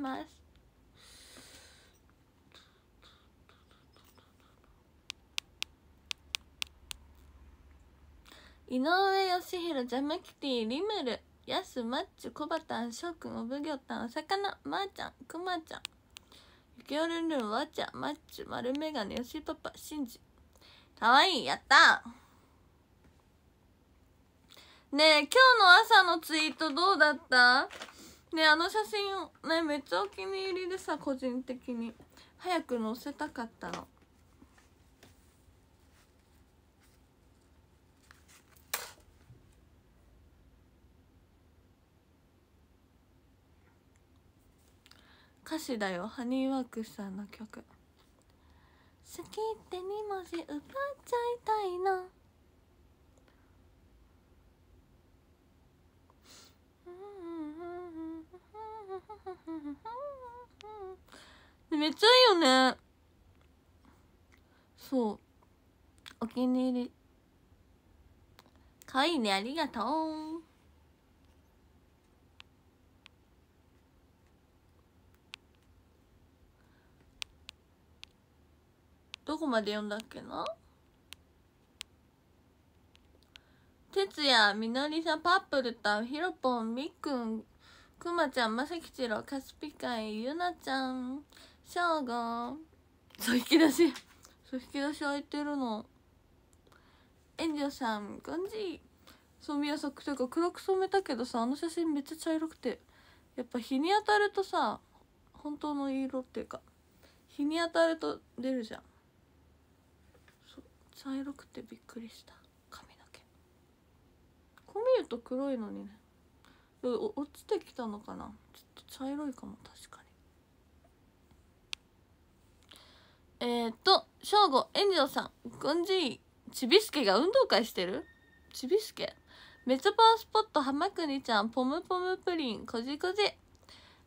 ます井上義弘ジャムキティリムルヤスマッチコバタン翔くんお奉行たんお魚まー、あ、ちゃんくまちゃんゆきおるんるんわちゃマッチ丸メガネよしパパしんじかわいいやったねえ今日の朝のツイートどうだったねあの写真をねめっちゃお気に入りでさ個人的に早く載せたかったの歌詞だよハニーワークスさんの曲好きって2文字奪っちゃいたいな めっちゃいいよねそうお気に入りかわいいねありがとうどこまで読んだっけな哲也みのりさんパップルたひろぽんみっくんくまちゃん、まさきちろ、カスピ海、ゆなちゃん、しょうご。そう、引き出し。そう、引き出し開いてるの。えんじょさん、こんじ。そう、みやさいうか黒く染めたけどさ、あの写真めっちゃ茶色くて。やっぱ日に当たるとさ、本当の色っていうか、日に当たると出るじゃん。そう、茶色くてびっくりした。髪の毛。こう見ると黒いのにね。落ちてきたのかなちょっと茶色いかも確かにえっ、と正吾遠藤さんこんじちびすけが運動会してるちびすけめちゃパワースポット浜国ちゃんポムポムプリンこじこじ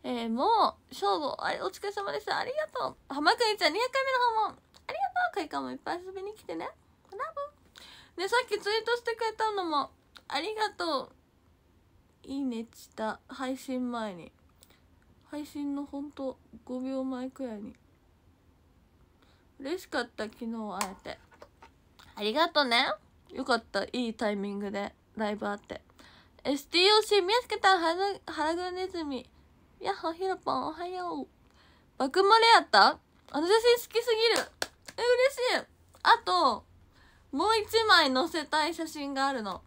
えー、もう正午あれお疲れ様ですありがとう浜国ちゃん200回目の訪問ありがとう開花もいっぱい遊びに来てねラブでさっきツイートしてくれたのもありがとういいねした配信前に配信のほんと5秒前くらいに嬉しかった昨日会えてありがとねよかったいいタイミングでライブあって STOC 見つけたハラグネズミやッホひろぽんおはよう爆盛りやったあの写真好きすぎるえ嬉しいあともう一枚載せたい写真があるの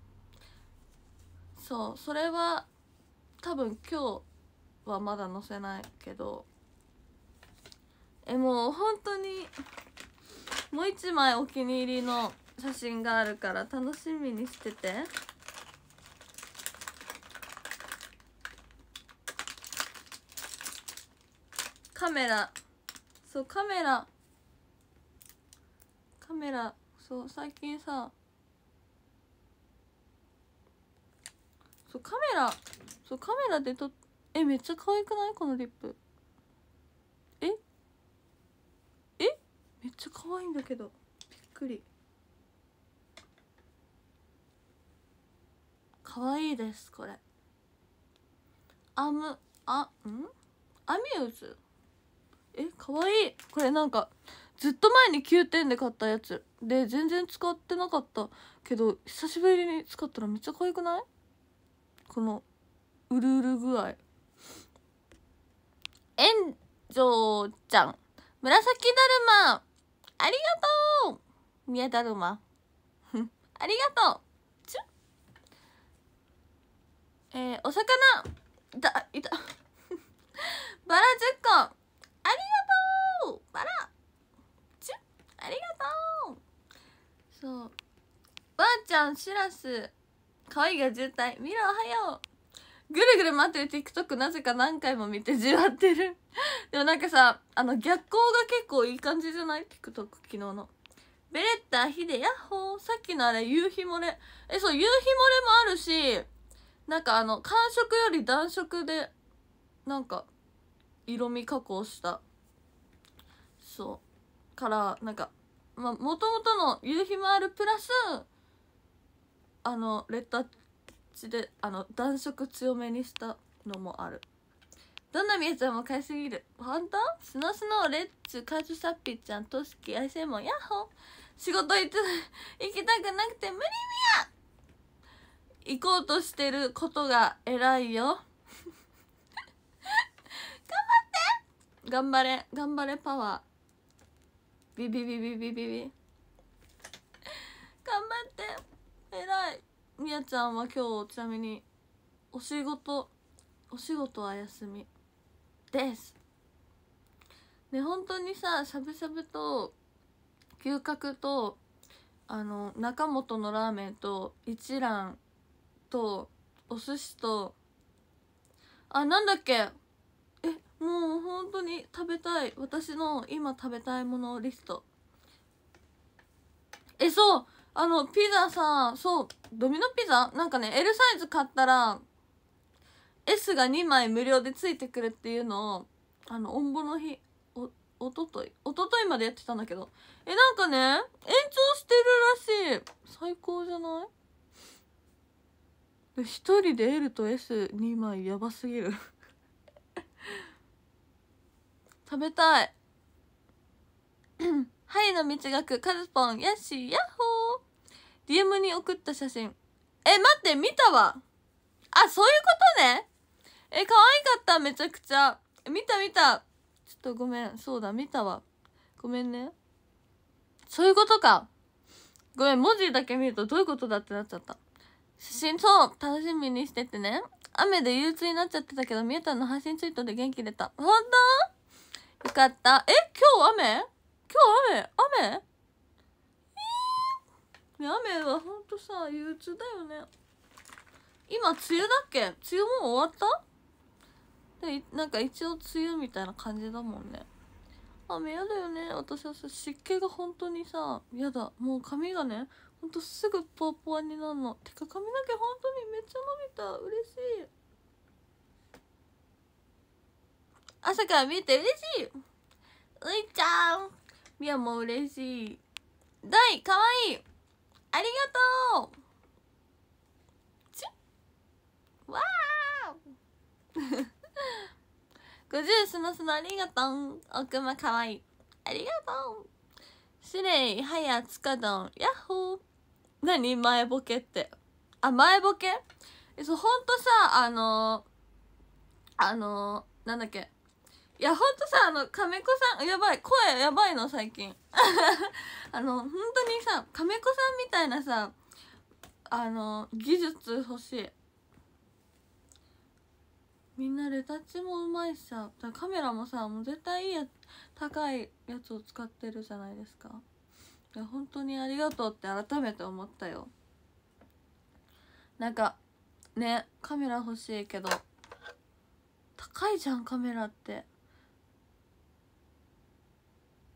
そうそれは多分今日はまだ載せないけどえもう本当にもう一枚お気に入りの写真があるから楽しみにしてて。カメラそうカメラカメラそう最近さそうカメラそうカメラで撮えめっちゃ可愛くないこのリップええめっちゃ可愛いんだけどびっくり可愛いですこれアムあんアミューズえ可愛いこれなんかずっと前に9点で買ったやつで全然使ってなかったけど久しぶりに使ったらめっちゃ可愛くないこのうるうる具合えんじょうちゃん紫だるまありがとう宮だるま ありがとうちゅえー、お魚だいた バラ10個ありがとうバラちゅありがとうそうばあちゃんしらす可愛いが渋滞ミラおはようぐるぐる待ってる TikTok なぜか何回も見てじわってる でもなんかさあの逆光が結構いい感じじゃない TikTok 昨日のベレッタヒデヤッホーさっきのあれ夕日漏れえそう夕日漏れもあるしなんかあの寒色より暖色でなんか色味加工したそうからなんかまあもともとの夕日もあるプラスあのレタッチであの暖色強めにしたのもあるどんなみえちゃんも買いすぎる本当スノスノーレッツカジュサッピーちゃんトスキアイセモンヤッホ仕事行って行きたくなくて無理みや行こうとしてることが偉いよ 頑張って頑張れ頑張れパワービビビビビビビ頑張ってえらいみやちゃんは今日ちなみにお仕事お仕事は休みですで本当にさしゃぶしゃぶと牛角とあの中本のラーメンと一蘭とお寿司とあなんだっけえもう本当に食べたい私の今食べたいものリストえそうあの、ピザさ、そう、ドミノピザなんかね、L サイズ買ったら、S が2枚無料でついてくるっていうのを、あの、おんぼの日、お、おととい、おとといまでやってたんだけど。え、なんかね、延長してるらしい。最高じゃない一人で L と S2 枚やばすぎる 食べたいはい の道く、カズポンヤッシーヤッホ DM に送った写真。え、待って、見たわあ、そういうことねえ、可愛かった、めちゃくちゃ。見た見た。ちょっとごめん、そうだ、見たわ。ごめんね。そういうことか。ごめん、文字だけ見るとどういうことだってなっちゃった。写真、そう、楽しみにしててね。雨で憂鬱になっちゃってたけど、みゆたんの配信ツイートで元気出た。ほんとよかった。え、今日雨今日雨雨雨は本当さ憂鬱だよね今梅雨だっけ梅雨もう終わったでなんか一応梅雨みたいな感じだもんね雨やだよね私はさ湿気が本当にさ嫌だもう髪がねほんとすぐぽワぽワになるのてか髪の毛本当にめっちゃ伸びた嬉しい朝から見えて嬉しいういちゃんみやも嬉しい大かわいいありがとうちわー50スマスマありがとう奥間かわいいありがとうしれいはやつかどんヤッホー何前ボケってあ前ボケえ、そうほんとさあのー、あのー、なんだっけいやほんとさあの亀子さんやばい声やばいの最近 あの本当にさ亀子さんみたいなさあの技術欲しいみんなレタッチもうまいしさカメラもさもう絶対いいや高いやつを使ってるじゃないですかいや本当にありがとうって改めて思ったよなんかねカメラ欲しいけど高いじゃんカメラって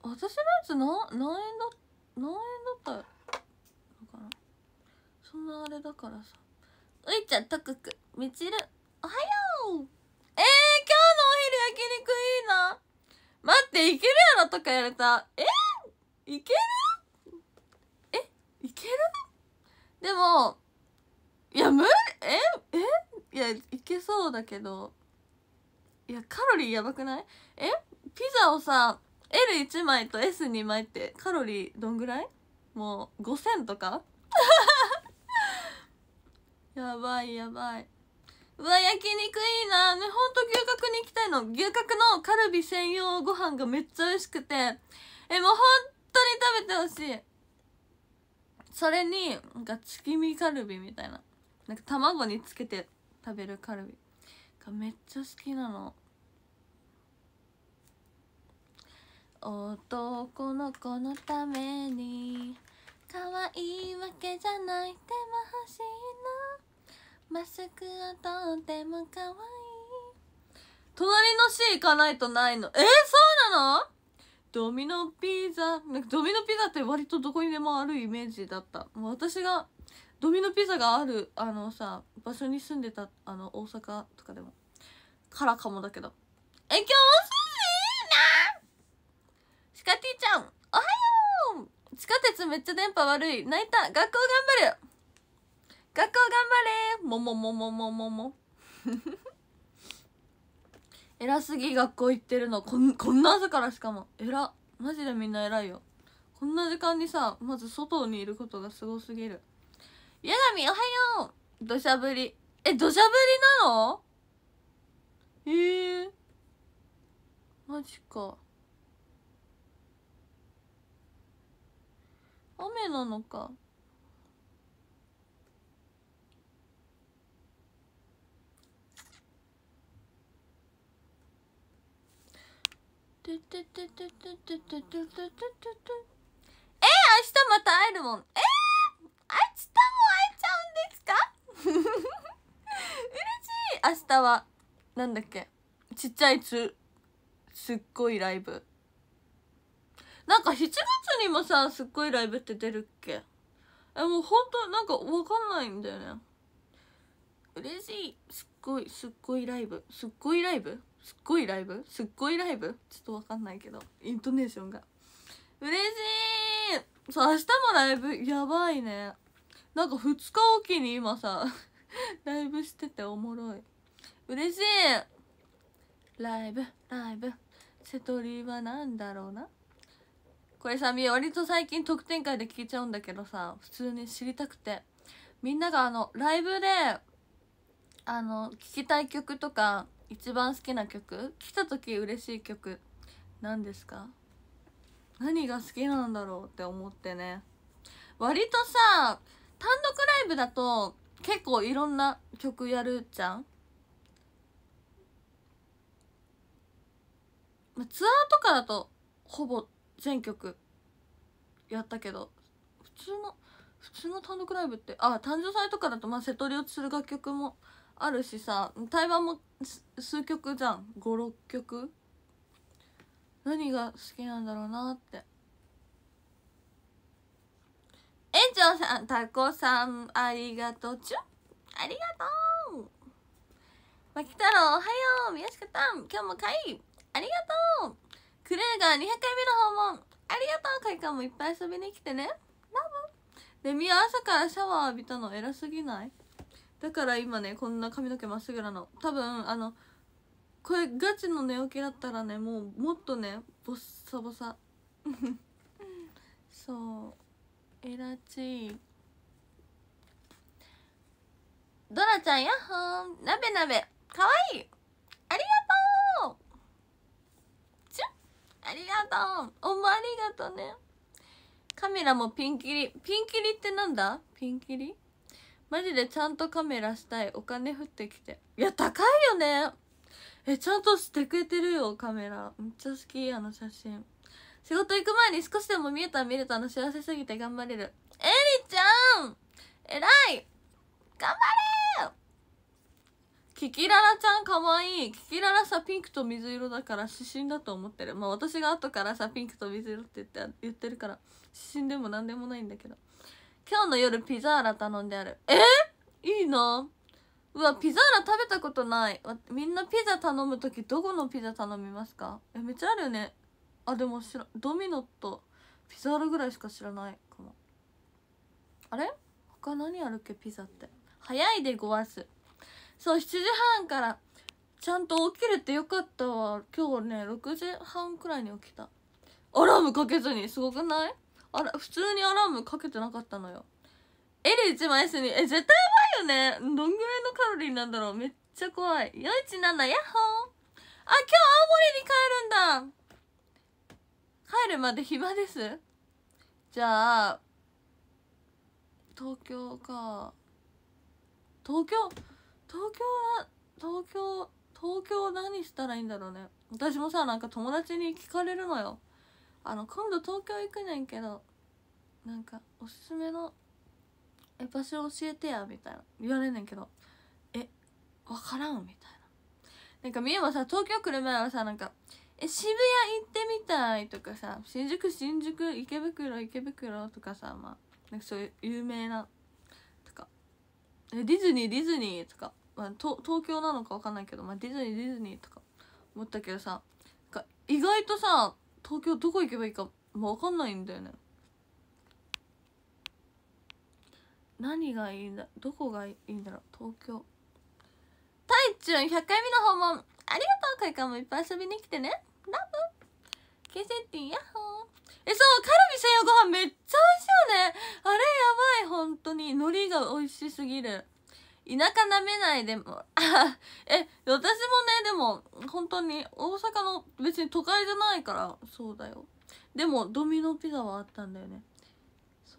私のやつな何円だ何円だったのかなそんなあれだからさういちゃんとくくみちるおはようえー、今日のお昼焼肉いいな待っていけるやろとか言われたえー、いけるえいけるでもいや無理ええいやいけそうだけどいやカロリーやばくないえピザをさ L1 枚と S2 枚ってカロリーどんぐらいもう5000とか やばいやばいうわ焼肉いいなねほんと牛角に行きたいの牛角のカルビ専用ご飯がめっちゃ美味しくてえもうほんとに食べてほしいそれになんか月見カルビみたいななんか卵につけて食べるカルビがめっちゃ好きなの男の子のために可愛いわけじゃないでも欲しいのマスクはとても可愛い隣の市行かないとないのえー、そうなのドミノピザなんかドミノピザって割とどこにでもあるイメージだったもう私がドミノピザがあるあのさ場所に住んでたあの大阪とかでもからかもだけどえ今日カティちゃんおはよう地下鉄めっちゃ電波悪い泣いた学校頑張る学校頑張れももももももも 偉すぎ学校行ってるのこんこんな朝からしかも偉マジでみんな偉いよこんな時間にさまず外にいることがすごすぎる矢神おはよう土砂降りえ土砂降りなのええー、マジか雨なのかえ明日また会えるもんえー、明日も会えちゃうんですか嬉しい明日はなんだっけちっちゃいつすっごいライブなんか7月にもさすっごいライブって出るっけえもうほんとなんかわかんないんだよね嬉しいすっごいすっごいライブすっごいライブすっごいライブすっごいライブちょっとわかんないけどイントネーションが嬉しいさ明日もライブやばいねなんか2日おきに今さ ライブしてておもろい嬉しいライブライブセトリは何だろうなこれさみ割と最近特典会で聞いちゃうんだけどさ普通に知りたくてみんながあのライブであの聴きたい曲とか一番好きな曲来た時嬉しい曲何ですか何が好きなんだろうって思ってね割とさ単独ライブだと結構いろんな曲やるじゃんツアーとかだとほぼ全曲やったけど普通の普通の単独ライブってあ誕生祭とかだとまあ瀬戸り落ちする楽曲もあるしさ対話も数曲じゃん56曲何が好きなんだろうなって園長さんタコさんありがとうちゅありがとう牧太郎おはよう宮下さん今日も会いありがとうクレーが200回目の訪問ありがとう開花もいっぱい遊びに来てねラブレミは朝からシャワー浴びたの偉すぎないだから今ねこんな髪の毛まっすぐなの多分あのこれガチの寝起きだったらねもうもっとねボッサボサ そうえらちいドラちゃんやっほーなべなべかわいいありがとうおもありがとうねカメラもピンキリピンキリってなんだピンキリマジでちゃんとカメラしたいお金降ってきていや高いよねえちゃんとしてくれてるよカメラめっちゃ好きあの写真仕事行く前に少しでも見えたら見れたの幸せすぎて頑張れるエリちゃん偉い頑張れキキララちゃんかわいい。キキララさ、ピンクと水色だから指針だと思ってる。まあ私が後からさ、ピンクと水色って言って言ってるから、指針でも何でもないんだけど。今日の夜ピザーラ頼んである。えいいなうわ、ピザーラ食べたことない。みんなピザ頼むときどこのピザ頼みますかえ、めっちゃあるよね。あ、でも知ら、ドミノとピザーラぐらいしか知らないかも。あれ他何あるっけピザって。早いでごわす。そう7時半からちゃんと起きれてよかったわ今日ね6時半くらいに起きたアラームかけずにすごくないあら普通にアラームかけてなかったのよエ1枚すにえ絶対やばいよねどんぐらいのカロリーなんだろうめっちゃ怖い417ヤッホーあ今日青森に帰るんだ帰るまで暇ですじゃあ東京か東京東京は東京東京何したらいいんだろうね私もさなんか友達に聞かれるのよあの今度東京行くねんけどなんかおすすめの場所教えてやみたいな言われんねんけどえ分からんみたいななんかみえもさ東京来る前はさなんかえ渋谷行ってみたいとかさ新宿新宿池袋池袋とかさまあなんかそういう有名なとかえディズニーディズニーとかまあ、東京なのか分かんないけど、まあ、ディズニーディズニーとか思ったけどさ意外とさ東京どこ行けばいいかも分かんないんだよね何がいいんだどこがいいんだろう東京たいちゅん100回目の訪問ありがとうかいかもいっぱい遊びに来てねラブケセティヤッホーえそうカルビ専用ご飯めっちゃ美味しいよねあれやばい本当に海苔が美味しすぎる田舎なめないでもえ私もねでも本当に大阪の別に都会じゃないからそうだよでもドミノピザはあったんだよねそ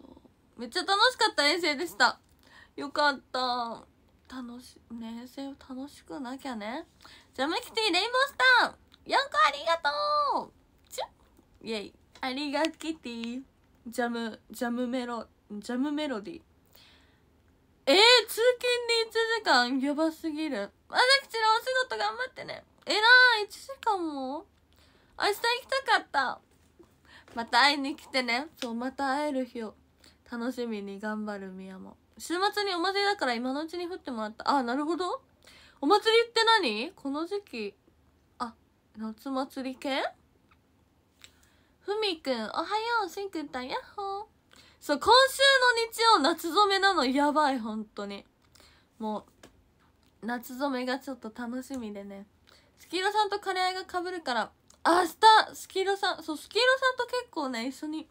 うめっちゃ楽しかった遠征でしたよかった楽し遠征を楽しくなきゃねジャムキティレインボースターヤンありがとうちゅイェイありがキティジャムジャムメロジャムメロディえー、通勤で1時間やばすぎる。私、ざきちお仕事頑張ってね。えらい、1時間も明日行きたかった。また会いに来てね。そう、また会える日を楽しみに頑張るみやも。週末にお祭りだから今のうちに降ってもらった。あ、なるほど。お祭りって何この時期。あ、夏祭り系ふみくん、おはよう、しんくんたん、やっほー。そう、今週の日曜夏染めなのやばい、本当に。もう、夏染めがちょっと楽しみでね。スキロさんとカレーがかぶるから、明日、スキロさん、そう、スキロさんと結構ね、一緒に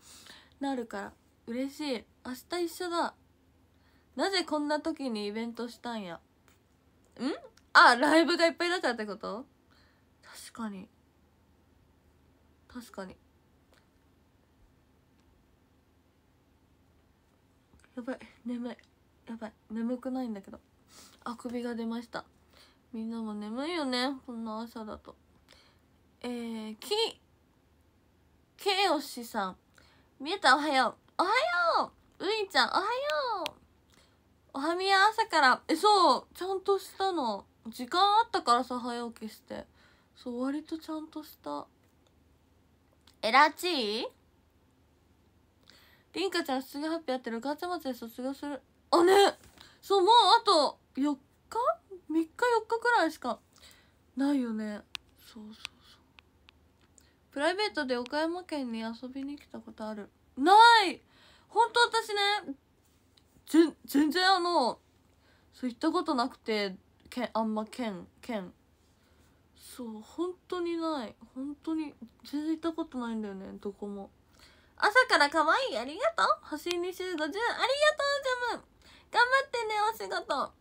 なるから、嬉しい。明日一緒だ。なぜこんな時にイベントしたんや。んあ、ライブがいっぱいだからってこと確かに。確かに。やばい眠いやばい眠くないんだけどあくびが出ましたみんなも眠いよねこんな朝だとえー、きけよしさん見えたおはようおはようういちゃんおはようおはみや朝からえそうちゃんとしたの時間あったからさ早起きしてそう割とちゃんとしたえらちいりんかちゃん卒業発表あって6月末で卒業するあねそうもうあと4日3日4日くらいしかないよねそうそうそうプライベートで岡山県に遊びに来たことあるない本当私ね全全然あのそう行ったことなくてけあんま県県そう本当にない本当に全然行ったことないんだよねどこも朝から可愛いありがとう星2周50ありがとうジャム頑張ってねお仕事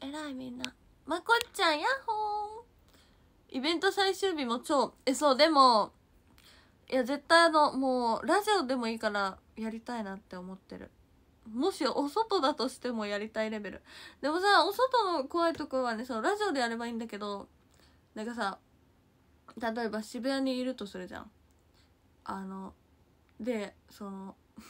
偉いみんなまこっちゃんヤッホーイベント最終日も超えそうでもいや絶対あのもうラジオでもいいからやりたいなって思ってるもしお外だとしてもやりたいレベルでもさお外の怖いところはねそうラジオでやればいいんだけどなんかさ例えば渋谷にいるとするじゃんあのでその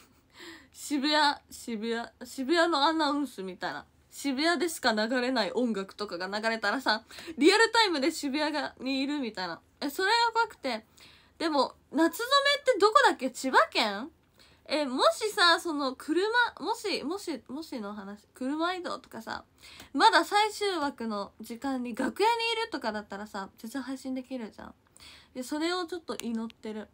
渋谷渋谷渋谷のアナウンスみたいな渋谷でしか流れない音楽とかが流れたらさリアルタイムで渋谷がにいるみたいなえそれが怖くてでも夏染めってどこだっけ千葉県えもしさその車もしもしもしの話車移動とかさまだ最終枠の時間に楽屋にいるとかだったらさ全然配信できるじゃんでそれをちょっと祈ってる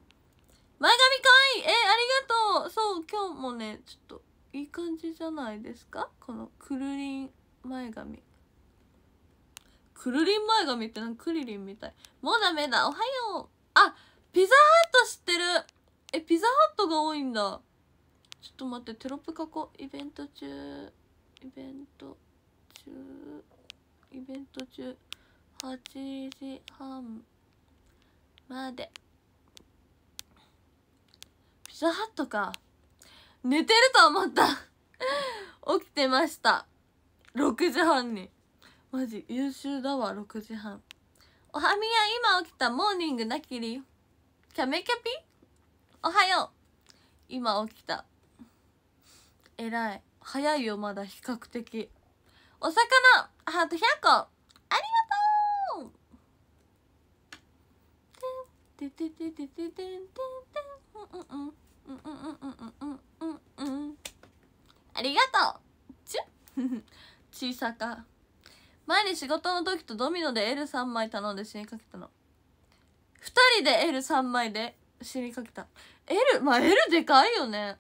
前髪かわいいえありがとうそう今日もねちょっといい感じじゃないですかこのくるりん前髪くるりん前髪ってなんかクリリンみたいもうダメだおはようあピザハット知ってるえピザハットが多いんだちょっと待ってテロップ書こうイベント中イベント中イベント中8時半まで。ピザハットか。寝てると思った起きてました。6時半に。マジ、優秀だわ、6時半。おはみや、今起きた、モーニングなきり。キャメキャピおはよう。今起きた。えらい。早いよ、まだ比較的。お魚、ハート100個。ありがとうててててんてんてん。うんうんうん。うんうんうんうんうんうんうんありがとうちゅ小さか前に仕事の時とドミノで L3 枚頼んで死にかけたの2人で L3 枚で死にかけた L まあ L でかいよね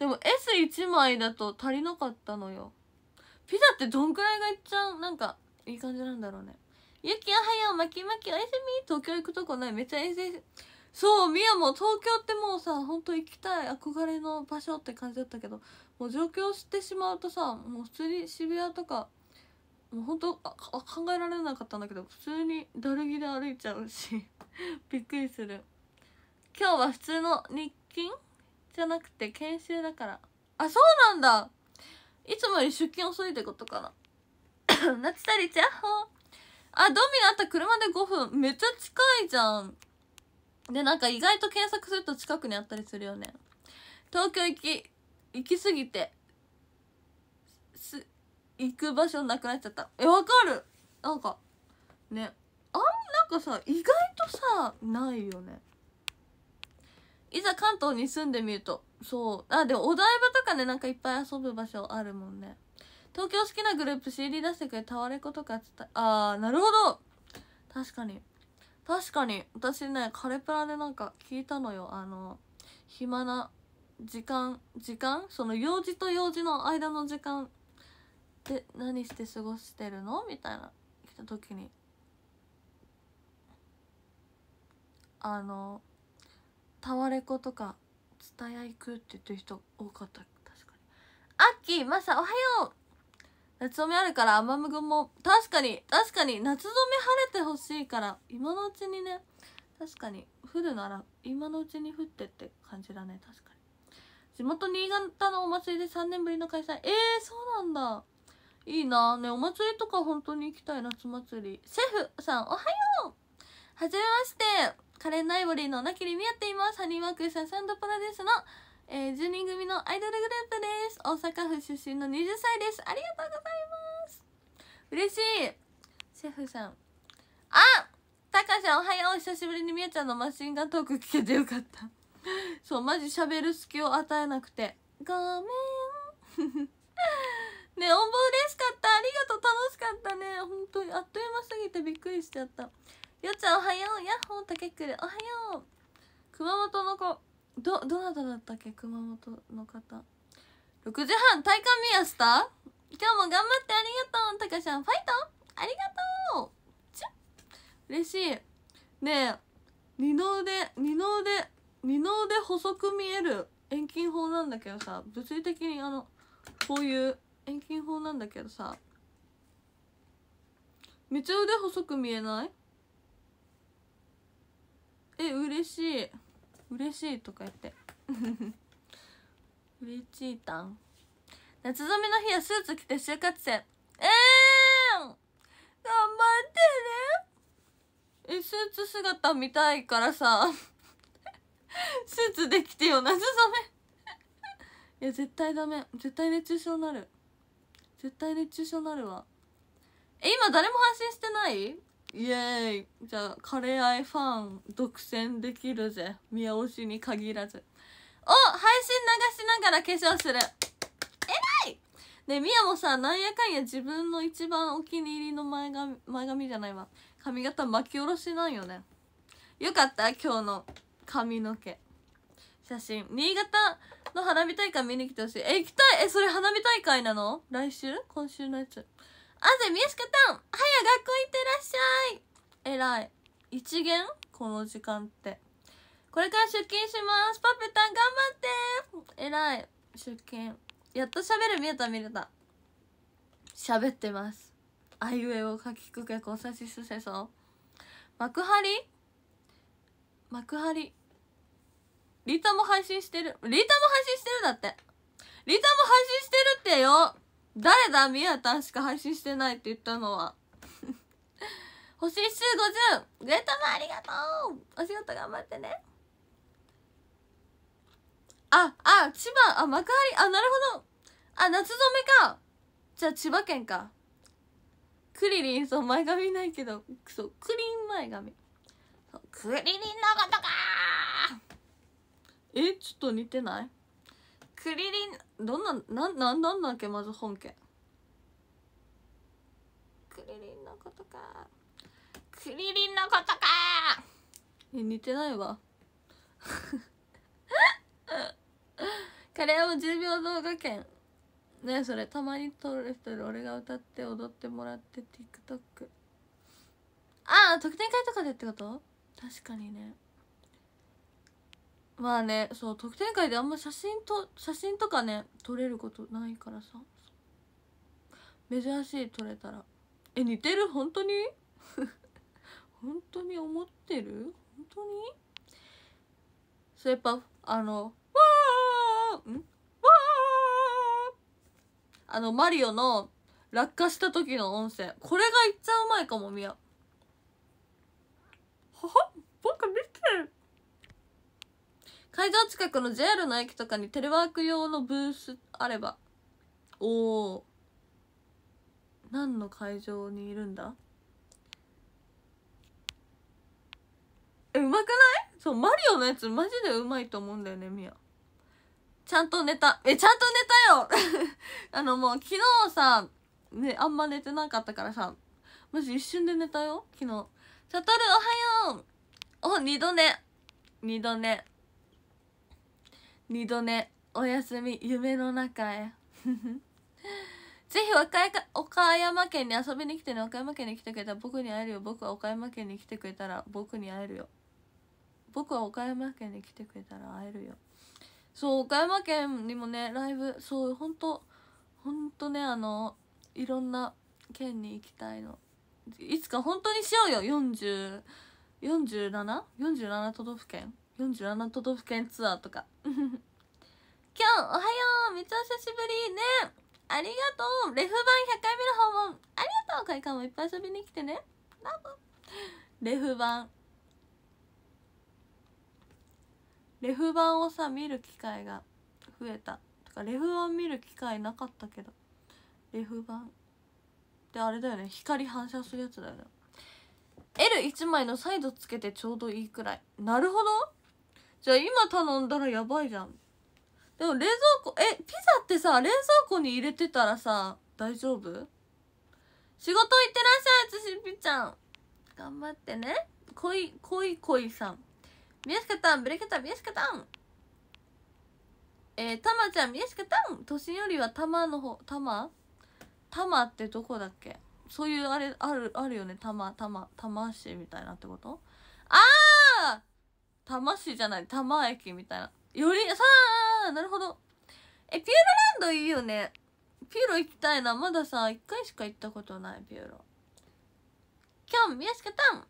でも S1 枚だと足りなかったのよピザってどんくらいがいっちゃうなんかいい感じなんだろうねゆきおはようまきまきおやすみ東京行くとこないめっちゃ衛生そうやも東京ってもうさほんと行きたい憧れの場所って感じだったけどもう上京してしまうとさもう普通に渋谷とかもうほんと考えられなかったんだけど普通にだるぎで歩いちゃうし びっくりする今日は普通の日勤じゃなくて研修だからあそうなんだいつもより出勤遅いってことかな 夏たりちゃんあドミナあった車で5分めっちゃ近いじゃんでなんか意外と検索すると近くにあったりするよね東京行き行き過ぎてす行く場所なくなっちゃったえわかるなんかねあんなんかさ意外とさないよねいざ関東に住んでみるとそうあでもお台場とかねなんかいっぱい遊ぶ場所あるもんね東京好きなグループ CD 出してくれタワレコとかつったあーなるほど確かに確かに私ねカレプラでなんか聞いたのよあの暇な時間時間その用事と用事の間の時間で何して過ごしてるのみたいな来た時にあのタワレコとか蔦屋行くって言ってる人多かった確かにアッキーマサおはよう夏染めあるから雨雲も確かに確かに夏染め晴れてほしいから今のうちにね確かに降るなら今のうちに降ってって感じだね確かに地元新潟のお祭りで3年ぶりの開催ええー、そうなんだいいなねお祭りとか本当に行きたい夏祭りシェフさんおはようはじめましてカレンナイボリーのなきりみやっていますハニーワークさんサンドパラデすスのえー、10人組のアイドルグループです大阪府出身の20歳ですありがとうございます嬉しいシェフさんあたかちゃんおはよう久しぶりにみやちゃんのマシンガントーク聞けてよかったそうマジ喋る隙を与えなくてごめん ね音う嬉しかったありがとう楽しかったね本当にあっという間すぎてびっくりしちゃったよちゃんおはようやっほーたけくるおはよう熊本の子どどなただったっけ熊本の方6時半体感見やした今日も頑張ってありがとうたかちゃんファイトありがとうちゃ嬉しいねえ二の腕二の腕二の腕細く見える遠近法なんだけどさ物理的にあのこういう遠近法なんだけどさめっちゃ腕細く見えないえ嬉しい嬉しいとか言って 嬉しいたん夏染めの日はスーツ着て就活生ええん頑張ってねえスーツ姿見たいからさ スーツできてよ夏染め いや絶対ダメ絶対熱中症になる絶対熱中症になるわえ今誰も発信してないイエーイじゃあカレー愛ファン独占できるぜ宮押しに限らずお配信流しながら化粧するえらいね宮もさなんやかんや自分の一番お気に入りの前髪前髪じゃないわ髪型巻き下ろしなんよねよかった今日の髪の毛写真新潟の花火大会見に来てほしいえ行きたいえそれ花火大会なの来週今週のやつぜみやしかたんはや学校行ってらっしゃいえらい一元この時間ってこれから出勤しますパペタン頑張ってえらい出勤やっと喋る見えた見れた喋ってますあいうえを書きくけこさしすせそう幕張幕張リータも配信してるリータも配信してるだってリータも配信してるってよ誰だたんしか配信してないって言ったのは 星数50グレーマンありがとうお仕事頑張ってねああ千葉あ幕張あなるほどあ夏染めかじゃあ千葉県かクリリンそう前髪ないけどクソクリン前髪クリリンのことかえちょっと似てないクリリンどんななんなんなんだっけまず本家クリリンのことかクリリンのことかえ似てないわ カレーを10秒動画券ねそれたまに撮る人で俺が歌って踊ってもらって TikTok ああ特典会とかでってこと確かにねまあねそう特典会であんま写真と写真とかね撮れることないからさ珍しい撮れたらえ似てる本当に 本当に思ってる本当にそうやっぱあのわーんわーあのマリオの落下した時の音声これがいっちゃうまいかもみやはは僕見てる会場近くの JR の駅とかにテレワーク用のブースあればおお何の会場にいるんだえうまくないそうマリオのやつマジでうまいと思うんだよねみやちゃんと寝たえちゃんと寝たよ あのもう昨日さねあんま寝てなかったからさマジ一瞬で寝たよ昨日シャトルおはようお二度寝二度寝二度寝おやすみ夢の中へ ぜひ岡歌山県に遊びに来てね岡山県に来てくれたら僕に会えるよ僕は岡山県に来てくれたら僕に会えるよ僕は岡山県に来てくれたら会えるよそう岡山県にもねライブそうほんとほんとねあのいろんな県に行きたいのいつか本当にしようよ40 47?47 47都道府県47都道府県ツアーとか 今日んおはようみつお久しぶりねありがとうレフ版100回目の訪問ありがとうこれからもいっぱい遊びに来てねラブレフ版レフ版をさ見る機会が増えたとかレフ版見る機会なかったけどレフ版であれだよね光反射するやつだよね L1 枚のサイドつけてちょうどいいくらいなるほどじゃあ今頼んだらやばいじゃんでも冷蔵庫えピザってさ冷蔵庫に入れてたらさ大丈夫仕事行ってらっしゃいつしぴちゃん頑張ってねこいこいこいさん宮下たんブレケタ宮下たんえー、たまちゃん宮下たん都心よりはたまの方たまたまってどこだっけそういうあれあるあるよねたまたまたま足みたいなってこと多摩市じゃない多摩駅みたいなよりさあなるほどえピューロランドいいよねピューロ行きたいなまださ1回しか行ったことないピューロキョン宮近たん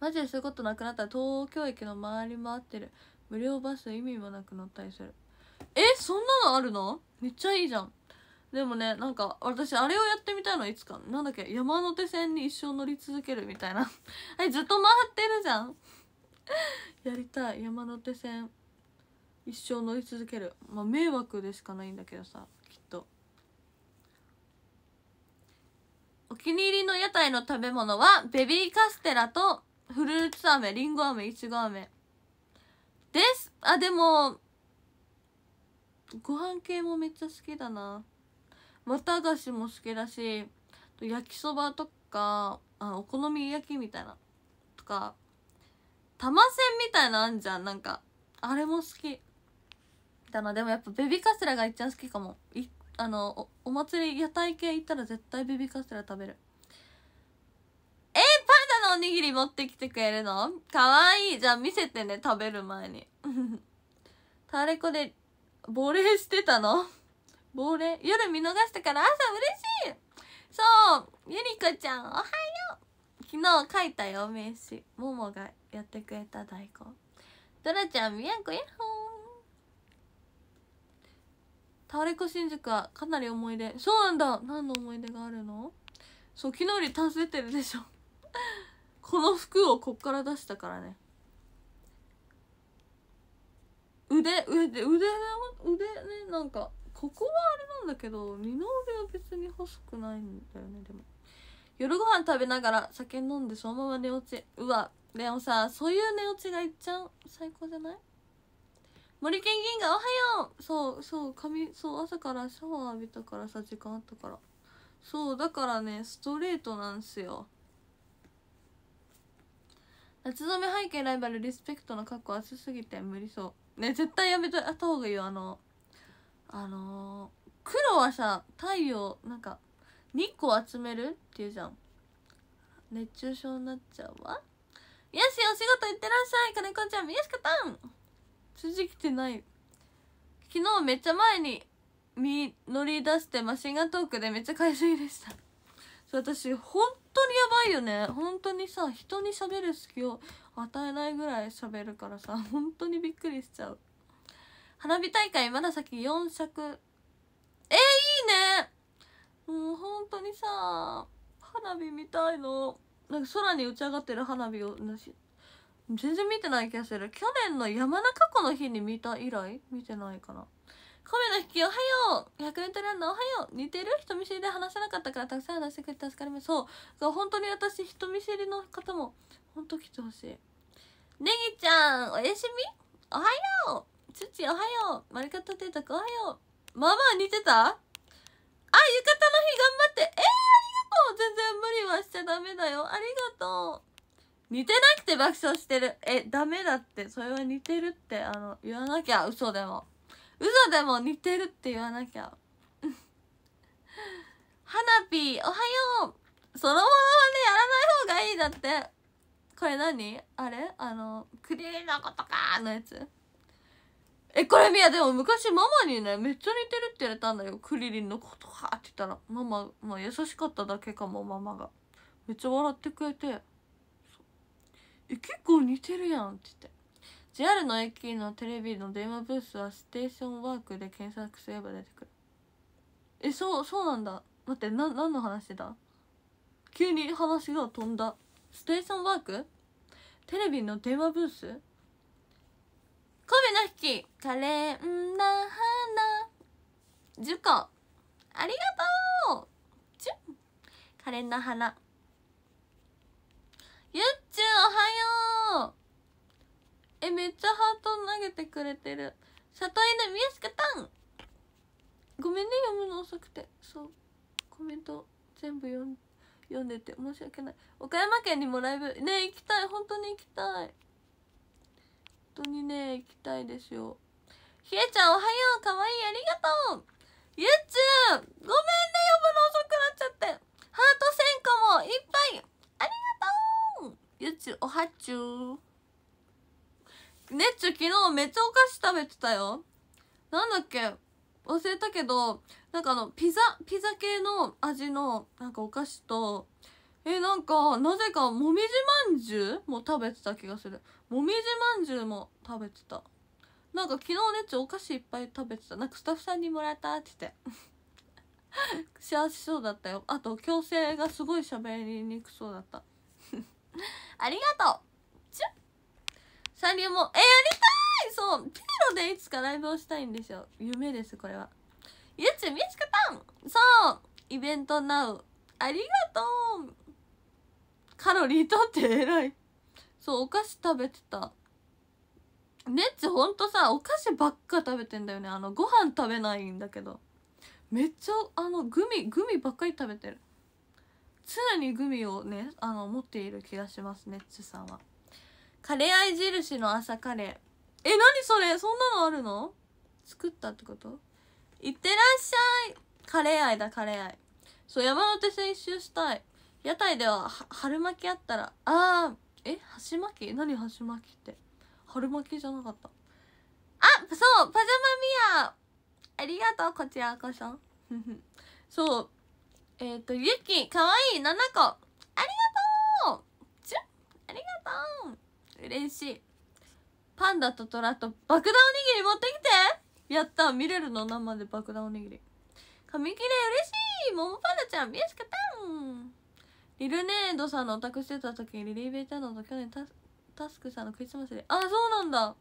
マジでそういうことなくなったら東京駅の周り回ってる無料バス意味もなく乗ったりするえそんなのあるのめっちゃいいじゃんでもねなんか私あれをやってみたいのいつかなんだっけ山手線に一生乗り続けるみたいな え、ずっと回ってるじゃん やりたい山手線一生乗り続けるまあ迷惑でしかないんだけどさきっとお気に入りの屋台の食べ物はベビーカステラとフルーツ飴りんご飴いちご飴ですあでもご飯系もめっちゃ好きだな綿菓子も好きだし焼きそばとかあお好み焼きみたいなとか玉せんみたいなあんじゃんなんかあれも好きだなでもやっぱベビカステラが一番好きかもいあのお祭り屋台系行ったら絶対ベビカステラ食べるえー、パンダのおにぎり持ってきてくれるのかわいいじゃあ見せてね食べる前に タレコで亡霊してたの亡霊夜見逃したから朝嬉しいそうゆりこちゃんおはよう昨日書いたよ名刺ももがやってくれた大根ドラちゃんみやこやっほータワレコ新宿はかなり思い出そうなんだ何の思い出があるのそう昨日よりタンてるでしょこの服をこっから出したからね腕腕腕腕ねなんかここはあれなんだけど二の腕は別に細くないんだよねでも夜ご飯食べながら酒飲んでそのまま寝落ちうわでもさそういう寝落ちがいっちゃう最高じゃない森健銀河おはようそうそう髪そう朝からシャワー浴びたからさ時間あったからそうだからねストレートなんすよ夏染め背景ライバルリスペクトの過去熱すぎて無理そうね絶対やめといた方がいいよあのあのー、黒はさ太陽なんか日光集めるっていうじゃん熱中症になっちゃうわよしお仕事行ってらっしゃい金子ちゃんし下たん辻来てない昨日めっちゃ前にみ乗り出してマシンガントークでめっちゃ買いすぎでしたそう私本当にやばいよね本当にさ人に喋る隙を与えないぐらい喋るからさ本当にびっくりしちゃう花火大会まだ先4尺えー、いいねもう本当にさ花火見たいのなんか空に打ち上がってる花火を全然見てない気がする去年の山中湖の日に見た以来見てないかな亀の引きおはよう !100m ランナーおはよう似てる人見知りで話せなかったからたくさん話してくれて助かりますそう本当に私人見知りの方も本当来てほしいねぎちゃんおやすみおはようチュチおはよう丸かったおはようまあまあ似てたあ浴衣の日頑張ってえー、ありがとう全然無理はしちゃダメだよありがとう似てなくて爆笑してるえダメだってそれは似てるってあの言わなきゃ嘘でも嘘でも似てるって言わなきゃ 花火おはようそのまままねやらない方がいいだってこれ何あれあのクリーンのことかのやつえこれみやでも昔ママにねめっちゃ似てるって言われたんだよクリリンのことはって言ったらママ、まあ、優しかっただけかもママがめっちゃ笑ってくれてえ結構似てるやんって言って JR の駅のテレビの電話ブースはステーションワークで検索すれば出てくるえそうそうなんだ待ってな何の話だ急に話が飛んだステーションワークテレビの電話ブースひき可憐な花10個ありがとう10可憐な花ゆっちゅおはようえめっちゃハート投げてくれてる里犬みや宮下たんごめんね読むの遅くてそうコメント全部読ん読んでて申し訳ない岡山県にもライブね行きたい本当に行きたい当にね行きたいですよひえちゃんおはようかわいいありがとうゆっちゅんごめんね呼ぶの遅くなっちゃってハート1000個もいっぱいありがとうゆっちゅおはっちゅーねっちゅ昨日めっちゃお菓子食べてたよなんだっけ忘れたけどなんかあのピザピザ系の味のなんかお菓子とえなんかなぜかもみじまんじゅうも食べてた気がするもみじまんじゅうも食べてたなんか昨日ねちょお菓子いっぱい食べてたなんかスタッフさんにもらったって言って 幸せそうだったよあと矯正がすごい喋りにくそうだった ありがとうチュッ三流もえやりたいそうピエロでいつかライブをしたいんですよ夢ですこれはゆちみちくたんそうイベントナウありがとうカロリーとって偉いそうお菓子食べてたネッツ、ほんとさお菓子ばっか食べてんだよねあのご飯食べないんだけどめっちゃあのグミグミばっかり食べてる常にグミをねあの持っている気がしますネッツさんはカレー愛印の朝カレーえ何それそんなのあるの作ったってこといってらっしゃいカレー愛だカレー愛そう山手線一周したい屋台では春巻きあったらああえ端巻き何端巻きって春巻きじゃなかったあそうパジャマミアありがとうこちらこそ そうえっ、ー、とゆきかわいい7個ありがとうゅありがとう嬉しいパンダとトラと爆弾おにぎり持ってきてやった見れるの生で爆弾おにぎり紙切れ嬉しいももパンダちゃんミュシカタンリルネードさんのお宅してた時リリーベチャンネと去年タタスクさんのクリスマスであそうなんだ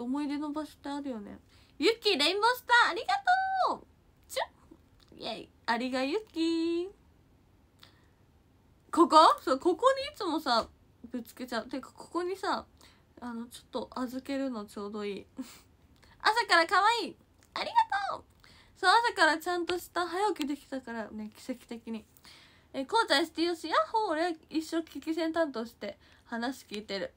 思い出の場所ってあるよねユッキーレインボースターありがとうチュッイェイありがユッキーここそうここにいつもさぶつけちゃうてかここにさあのちょっと預けるのちょうどいい 朝から可愛いありがとうそう朝からちゃんとした早起きできたからね奇跡的にえー、こうちゃんしてよし、やっほー、俺一生危機戦担当して話聞いてる。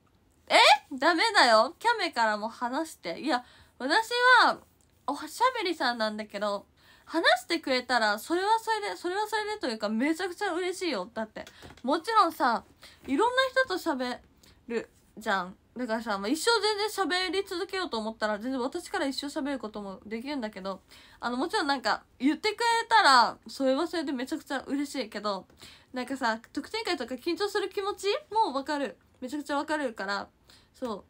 えダメだよ。キャメからも話して。いや、私は、おしゃべりさんなんだけど、話してくれたら、それはそれで、それはそれでというか、めちゃくちゃ嬉しいよ。だって、もちろんさ、いろんな人と喋るじゃん。だからさ、まあ、一生全然喋り続けようと思ったら全然私から一生喋ることもできるんだけどあのもちろんなんか言ってくれたらそれはそれでめちゃくちゃ嬉しいけどなんかさ特典会とか緊張する気持ちもわかるめちゃくちゃわかるからそう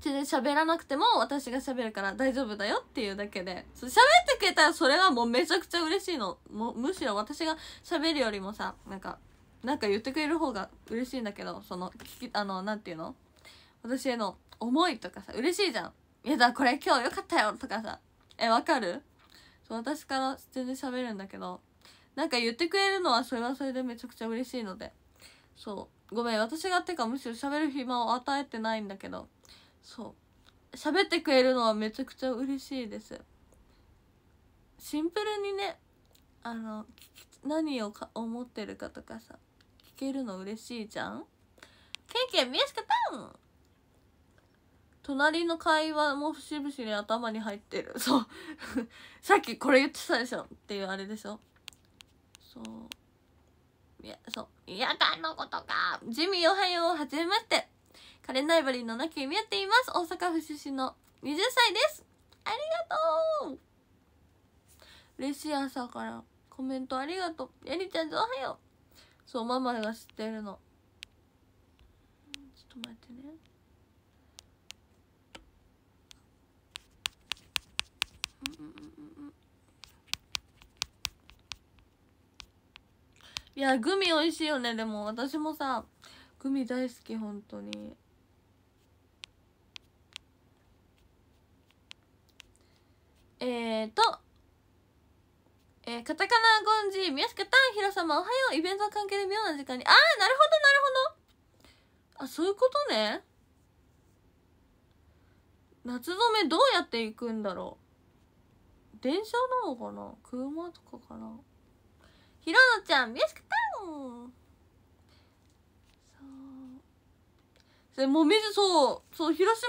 全然喋らなくても私が喋るから大丈夫だよっていうだけで喋ってくれたらそれはもうめちゃくちゃ嬉しいのもむしろ私が喋るよりもさなんかなんか言ってくれる方が嬉しいんだけどその聞きあのなんていうの私への思いとかさ嬉しいじゃん「やだこれ今日良かったよ」とかさえわかるそう私から全然喋るんだけどなんか言ってくれるのはそれはそれでめちゃくちゃ嬉しいのでそうごめん私がってかむしろ喋る暇を与えてないんだけどそう喋ってくれるのはめちゃくちゃ嬉しいですシンプルにねあの何をか思ってるかとかさ聞けるの嬉しいじゃんケンケン宮下タウン隣の会話も節々に頭に入ってるそう さっきこれ言ってたでしょっていうあれでしょそういやそういやかんのことかジミーおはようはじめましてカレンダイバリーの中きみやっています大阪府出身の20歳ですありがとう嬉しい朝からコメントありがとうエリちゃんおはようそうママが知ってるのちょっと待ってねいやグミ美味しいよねでも私もさグミ大好き本当にえーとえー、カタカナゴンジ宮下丹平様おはようイベントの関係で妙な時間にああなるほどなるほどあそういうことね夏染めどうやって行くんだろう電車なのかな車とかかなひろのちゃんミやしジックタそうもみじそうそう広島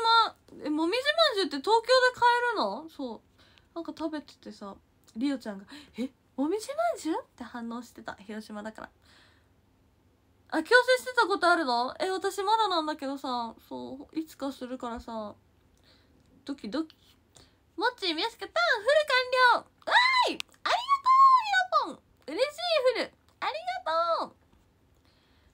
えもみじまんじゅうって東京で買えるのそうなんか食べててさりおちゃんが「えもみじまんじゅう?」って反応してた広島だからあ強制してたことあるのえ私まだなんだけどさそういつかするからさドキドキもっちみやしかたんフル完了わーい嬉しいフルありがとう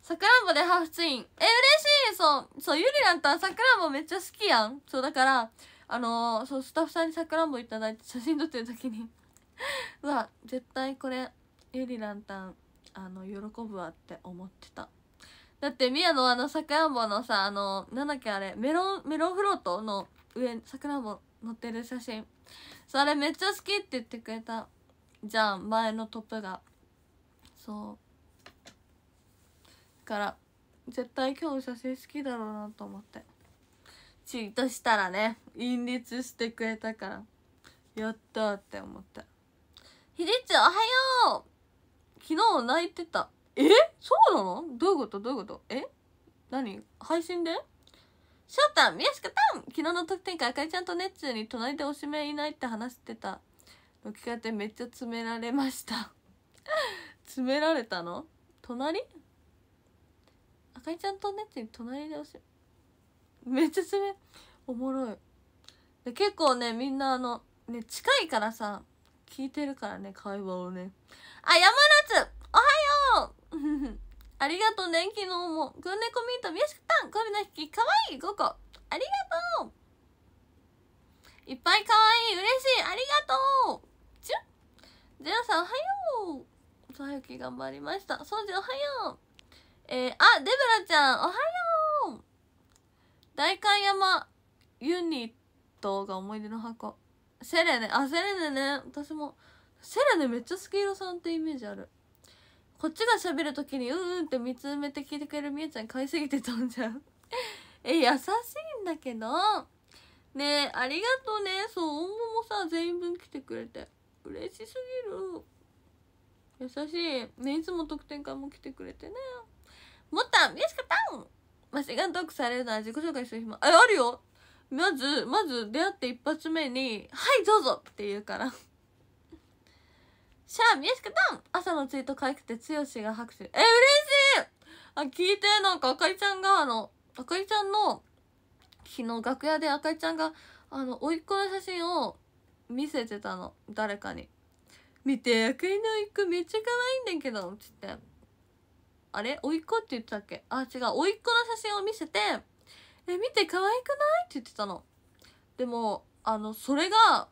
さくらんぼでハーフツインえ嬉しいそうそうゆりらんたんさくらんぼめっちゃ好きやんそうだからあのー、そうスタッフさんにさくらんぼいただいて写真撮ってる時に うわ絶対これゆりらんたんあの喜ぶわって思ってただってみやのあのさくらんぼのさあのなんだっけあれメロンメロンフロートの上さくらんぼ乗ってる写真それめっちゃ好きって言ってくれたじゃん前のトップがそうだから絶対今日写真好きだろうなと思ってツイートしたらね隠立してくれたからやったって思ってひでちおはよう昨日泣いてたえそうなのどういうことどういうことえ何配信でショ翔太宮下タン昨日の特典会あかりちゃんとネッツに隣でおしめいないって話してた向き方めっちゃ詰められました 詰められたの隣あかりちゃんとねって隣で教えめっちゃ詰めおもろいで結構ねみんなあのね近いからさ聞いてるからね会話をねあ山夏おはよう ありがとうね昨日もグルミート宮ュージッの引きかわいい5個ありがとういっぱいかわいい嬉しいありがとうジェラさんおはようさゆき頑張りました掃除おはようえー、あデブラちゃんおはよう代官山ユニットが思い出の箱セレネあセレネね私もセレネめっちゃスケーろさんってイメージあるこっちが喋るときにうんうんって見つめて聞いてくれるみえちゃん買いすぎて飛んじゃう え優しいんだけどねえありがとうねそう音符もさ全員分来てくれて嬉しすぎる優しいねいつも特典会も来てくれてねもったんミシカタンマシガントークされるのは自己紹介する暇ああるよまずまず出会って一発目に「はいどうぞ!」って言うからシャーミシカタン朝のツイート可愛くて剛が拍手え嬉しいあ聞いてなんかあかりちゃんがあのあかりちゃんの昨日楽屋であかりちゃんがあの甥っ子の写真を見せてたの誰かに「見て役員のいっ子めっちゃ可愛いんだけど」っつって「あれ甥っ子って言ってたっけあ違う甥っ子の写真を見せて「え見て可愛くない?」って言ってたのでもあのそれが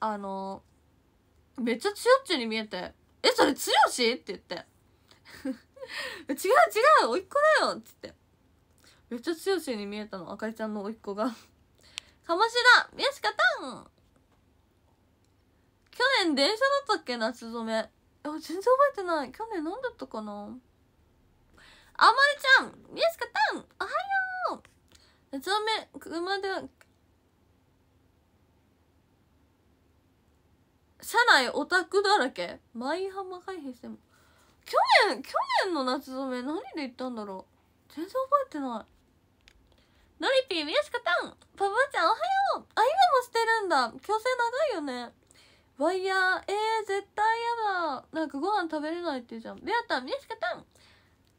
あのめっちゃつよっちに見えて「えそれつよし?」って言って「違う違う甥っ子だよ」っつってめっちゃつよしに見えたのあかりちゃんの甥っ子が「か志しらしかたん去年電車だったっけ夏染めあ全然覚えてない去年何だったかなあまりちゃんみやすかたんおはよう夏染め車で車内オタクだらけ舞浜回避しても去年去年の夏染め何で行ったんだろう全然覚えてないのりぴー、みやしかたん、パパちゃんおはようあ、今もしてるんだ。強制長いよね。ワイヤーえー、絶対やだなんかご飯食べれないって言うじゃんベアタン宮カタン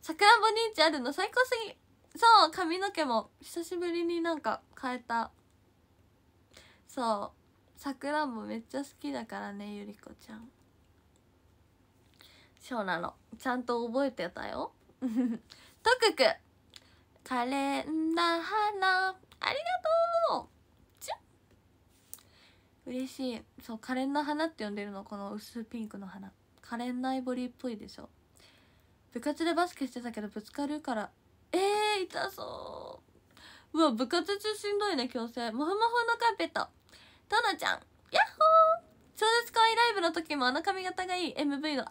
さくらんぼ認知あるの最高すぎそう髪の毛も久しぶりになんか変えたそうさくらんぼめっちゃ好きだからねゆりこちゃんそうなのちゃんと覚えてたよとくくカレンダー花ありがとう嬉しいそう可憐な花って呼んでるのこの薄ピンクの花可憐なアイボリーっぽいでしょ部活でバスケしてたけどぶつかるからえー、痛そううわ部活中しんどいね強制もふもふのカーペットトナちゃんヤッホー超絶可愛いライブの時もあの髪型がいい MV のあ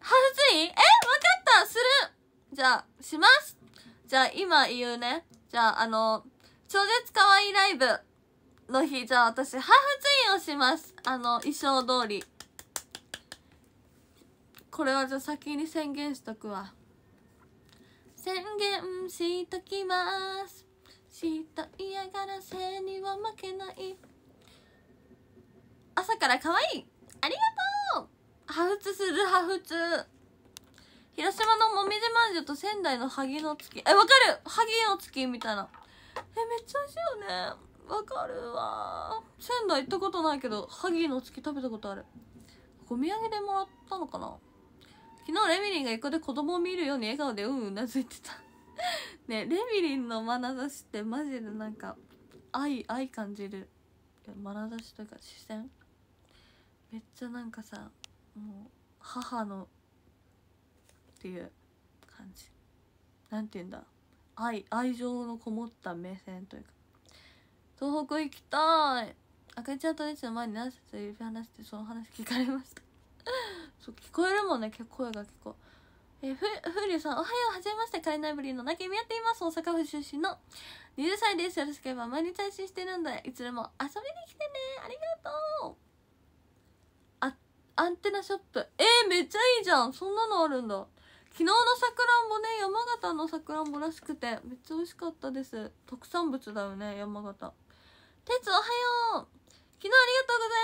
はずいえ分かったするじゃあしますじゃあ今言うねじゃああの超絶可愛いライブの日じゃあ私ハーフツインをしますあの衣装通りこれはじゃあ先に宣言しとくわ宣言しときますしと嫌がらせには負けない朝から可愛いありがとうハフツするハフツ広島のもみじまんじゅうと仙台の萩の月えわかる萩の月みたいなえめっちゃ美味しいよねわかるわ仙台行ったことないけど萩の月食べたことあるお土産でもらったのかな昨日レミリンが横で子供を見るように笑顔でうんうなずいてた ねレミリンの眼差しってマジでなんか愛愛感じる眼差しというか視線めっちゃなんかさもう母のっていう感じなんて言うんだ愛愛情のこもった目線というか東北行きたい赤ちゃんとねちの前に何節指話してその話聞かれました そう聞こえるもんね声が聞こえふ風りさんおはようはじめましてカレナイブリーのき見合っています大阪府出身の20歳ですよろしければ毎日配信してるんでいつでも遊びに来てねありがとうあアンテナショップえー、めっちゃいいじゃんそんなのあるんだ昨日のさくらんぼね山形のさくらんぼらしくてめっちゃ美味しかったです特産物だよね山形てつおはよう昨日ありがとうござい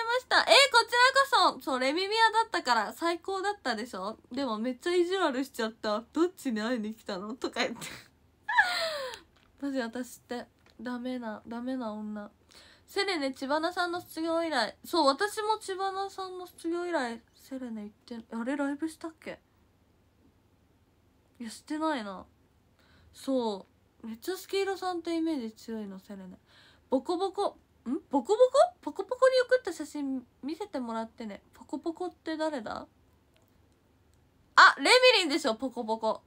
ましたえー、こちらこそそうレミビアだったから最高だったでしょでもめっちゃ意地悪しちゃったどっちに会いに来たのとか言ってマジ私ってダメなダメな女セレネ千花さんの卒業以来そう私も千花さんの卒業以来セレネ行ってあれライブしたっけいやしてないなそうめっちゃスキーロさんってイメージ強いのセレネボコボコんボコボコポコポコに送った写真見せてもらってねポコポコって誰だあレミリンでしょポコポコ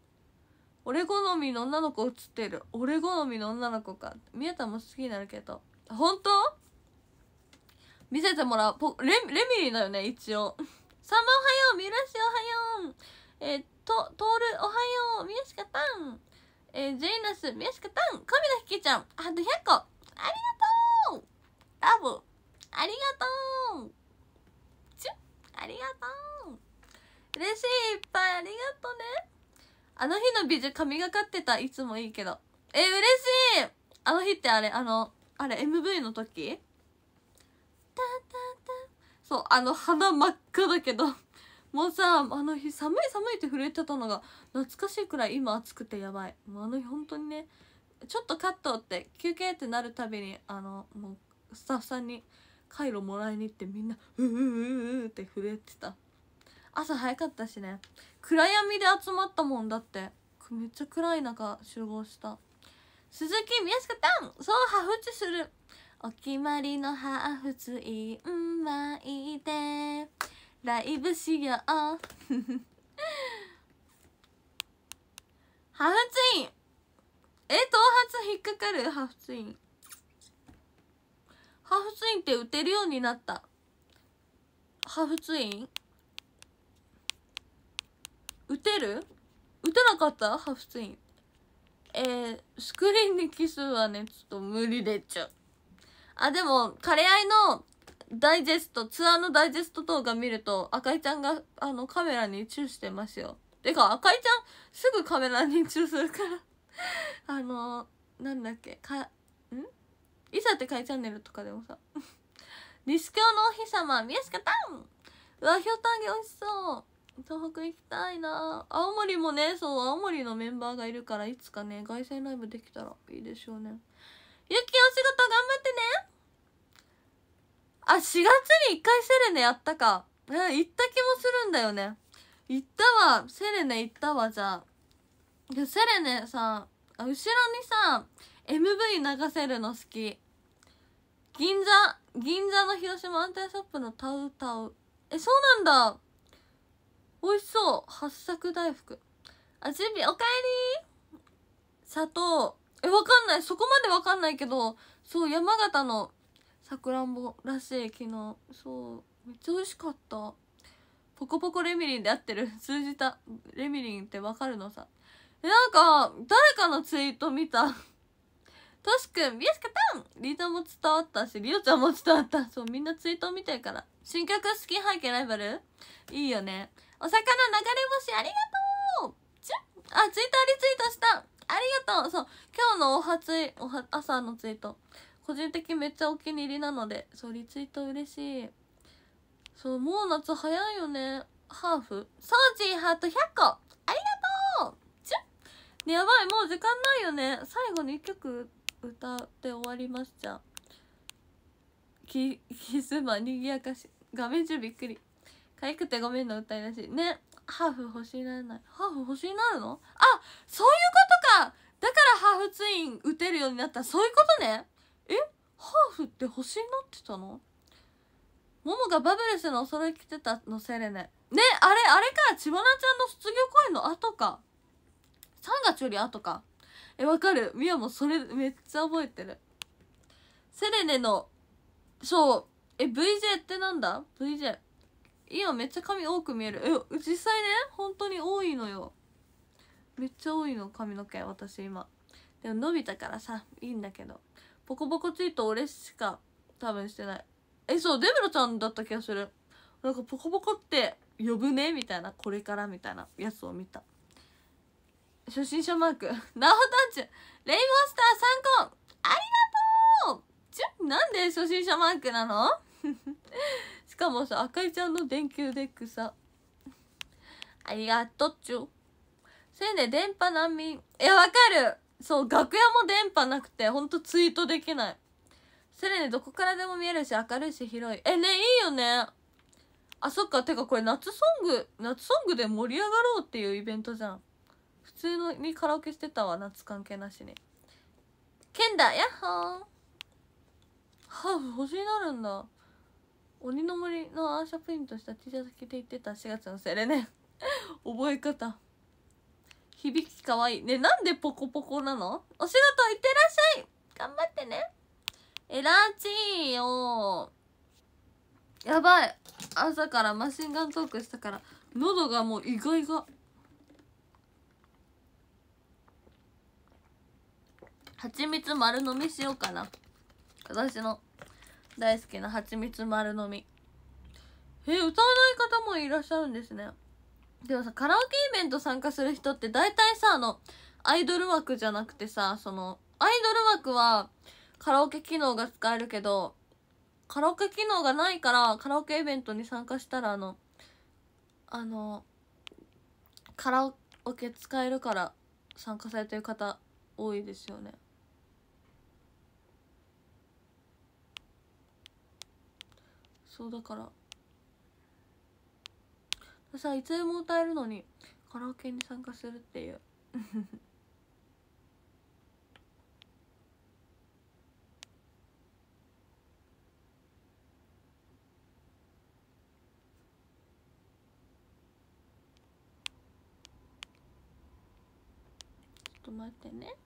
俺好みの女の子写ってる俺好みの女の子か見えたも好きになるけど本当見せてもらうポレレミリンだよね一応 サマおはようミラシおはようえー、とトールおはよう宮かたんえー、ジェイナス宮かたん神田ひきちゃんあと100個ありがとねあの日の美女神がかってたいつもいいけどえ嬉しいあの日ってあれあのあれ MV の時そうあの鼻真っ赤だけどもうさあの日寒い寒いって震えてたのが懐かしいくらい今暑くてやばいもうあの日本当にねちょっとカットって休憩ってなるたびにあのもうスタッフさんにカイロもらいに行ってみんな「ううううう」って震えてた朝早かったしね暗闇で集まったもんだってめっちゃ暗い中集合した鈴木紀子たンそうハフチするお決まりのハーフツインマいでライブしようハーフツインえ頭髪引っかかるハーフツインハーフツインって打てるようになったハーフツイン打てる打てなかったハーフスインえー、スクリーンにキスはねちょっと無理でちゃうあでも彼合いのダイジェストツアーのダイジェスト動画見ると赤井ちゃんがあのカメラにチューしてますよてか赤井ちゃんすぐカメラにチューするから あのー、なんだっけかんいざってかいチャンネルとかでもさリス のお日様宮下タンうわひょうたんげ美味しそう東北行きたいな青森もねそう青森のメンバーがいるからいつかね凱旋ライブできたらいいでしょうねゆきお仕事頑張ってねあ4月に1回セレネやったかうん行った気もするんだよね行ったわセレネ行ったわじゃあセレネさ後ろにさ MV 流せるの好き銀座銀座の広島アンテナショップのタウタウえそうなんだ美味しそう八作大福あ準備おかえり砂糖えわかんないそこまでわかんないけどそう山形のさくらんぼらしい昨日そうめっちゃ美味しかったポコポコレミリンで合ってる 通じたレミリンってわかるのさえなんか誰かのツイート見たトシ君、ビスカタンリーダーも伝わったし、リオちゃんも伝わった。そう、みんなツイート見てるから。新曲好き背景ライバルいいよね。お魚流れ星ありがとうちあ、ツイッターリツイートしたありがとうそう、今日のお初い、おは、朝のツイート。個人的めっちゃお気に入りなので、そう、リツイート嬉しい。そう、もう夏早いよね。ハーフ。ソージーハート100個ありがとうちゅやばい、もう時間ないよね。最後に1曲歌って終わります、じゃキキスマ、にぎやかし。画面中びっくり。可愛くてごめんの歌いだしねハーフ欲しいならないハーフ欲しになるのあそういうことかだからハーフツイン打てるようになったそういうことねえハーフって星になってたのももがバブルスのお揃い着てたのセレネねあれあれか千葉なちゃんの卒業公演の後か3月より後かえわかるみやもそれめっちゃ覚えてるセレネのそうえ VJ ってなんだ ?VJ 今めっちゃ髪多く見えるえ実際ね本当に多いのよめっちゃ多いの髪の毛私今でも伸びたからさいいんだけどポコポコついた俺しか多分してないえそうデブロちゃんだった気がするなんかポコポコって呼ぶねみたいなこれからみたいなやつを見た初心者マークナオタンチュレインボースター参考ありがとうちょなんで初心者マークなの しかもさ赤いちゃんの電球デックさありがとっちゅせいで電波難民いやわかるそう楽屋も電波なくてほんとツイートできないセレネどこからでも見えるし明るいし広いえねいいよねあそっかてかこれ夏ソング夏ソングで盛り上がろうっていうイベントじゃん普通のにカラオケしてたわ夏関係なしにケンダヤッホーハーフ星になるんだ鬼の森のアーシャプリントした T シャツ着て言ってた4月のセレネ 覚え方響きかわいいねなんでポコポコなのお仕事行ってらっしゃい頑張ってねえらちーよやばい朝からマシンガントークしたから喉がもう意外が蜂蜜丸飲みしようかな私の大好きな蜂蜜丸飲みえ歌わない方もいらっしゃるんですねでもさカラオケイベント参加する人って大体さあのアイドル枠じゃなくてさそのアイドル枠はカラオケ機能が使えるけどカラオケ機能がないからカラオケイベントに参加したらあのあのカラオケ使えるから参加されてる方多いですよねそうだからさいつでも歌えるのにカラオケに参加するっていうちょっと待ってね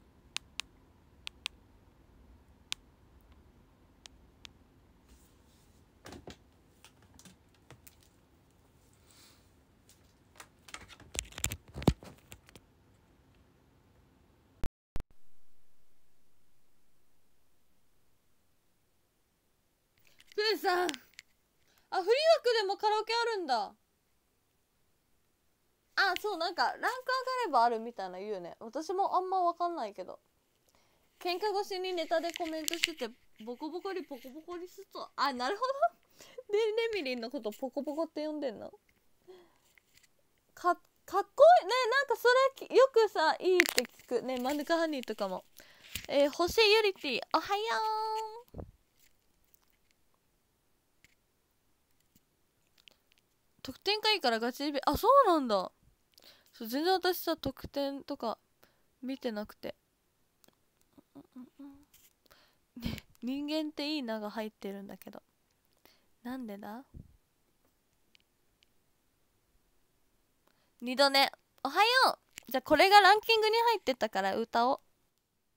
さんあフリー枠でもカラオケあるんだあそうなんかランク上がればあるみたいな言うね私もあんま分かんないけど喧嘩越しにネタでコメントしててボコボコにポコボコにすっとあなるほど でレミリンのことポコポコって呼んでんのかかっこいいねなんかそれよくさいいって聞くねマヌカハニーとかもえー、星ユリティおはよう特典会からガチリベあそうなんだそう全然私さ特典とか見てなくて、ね、人間っていいなが入ってるんだけどなんでだ二度寝おはようじゃあこれがランキングに入ってたから歌を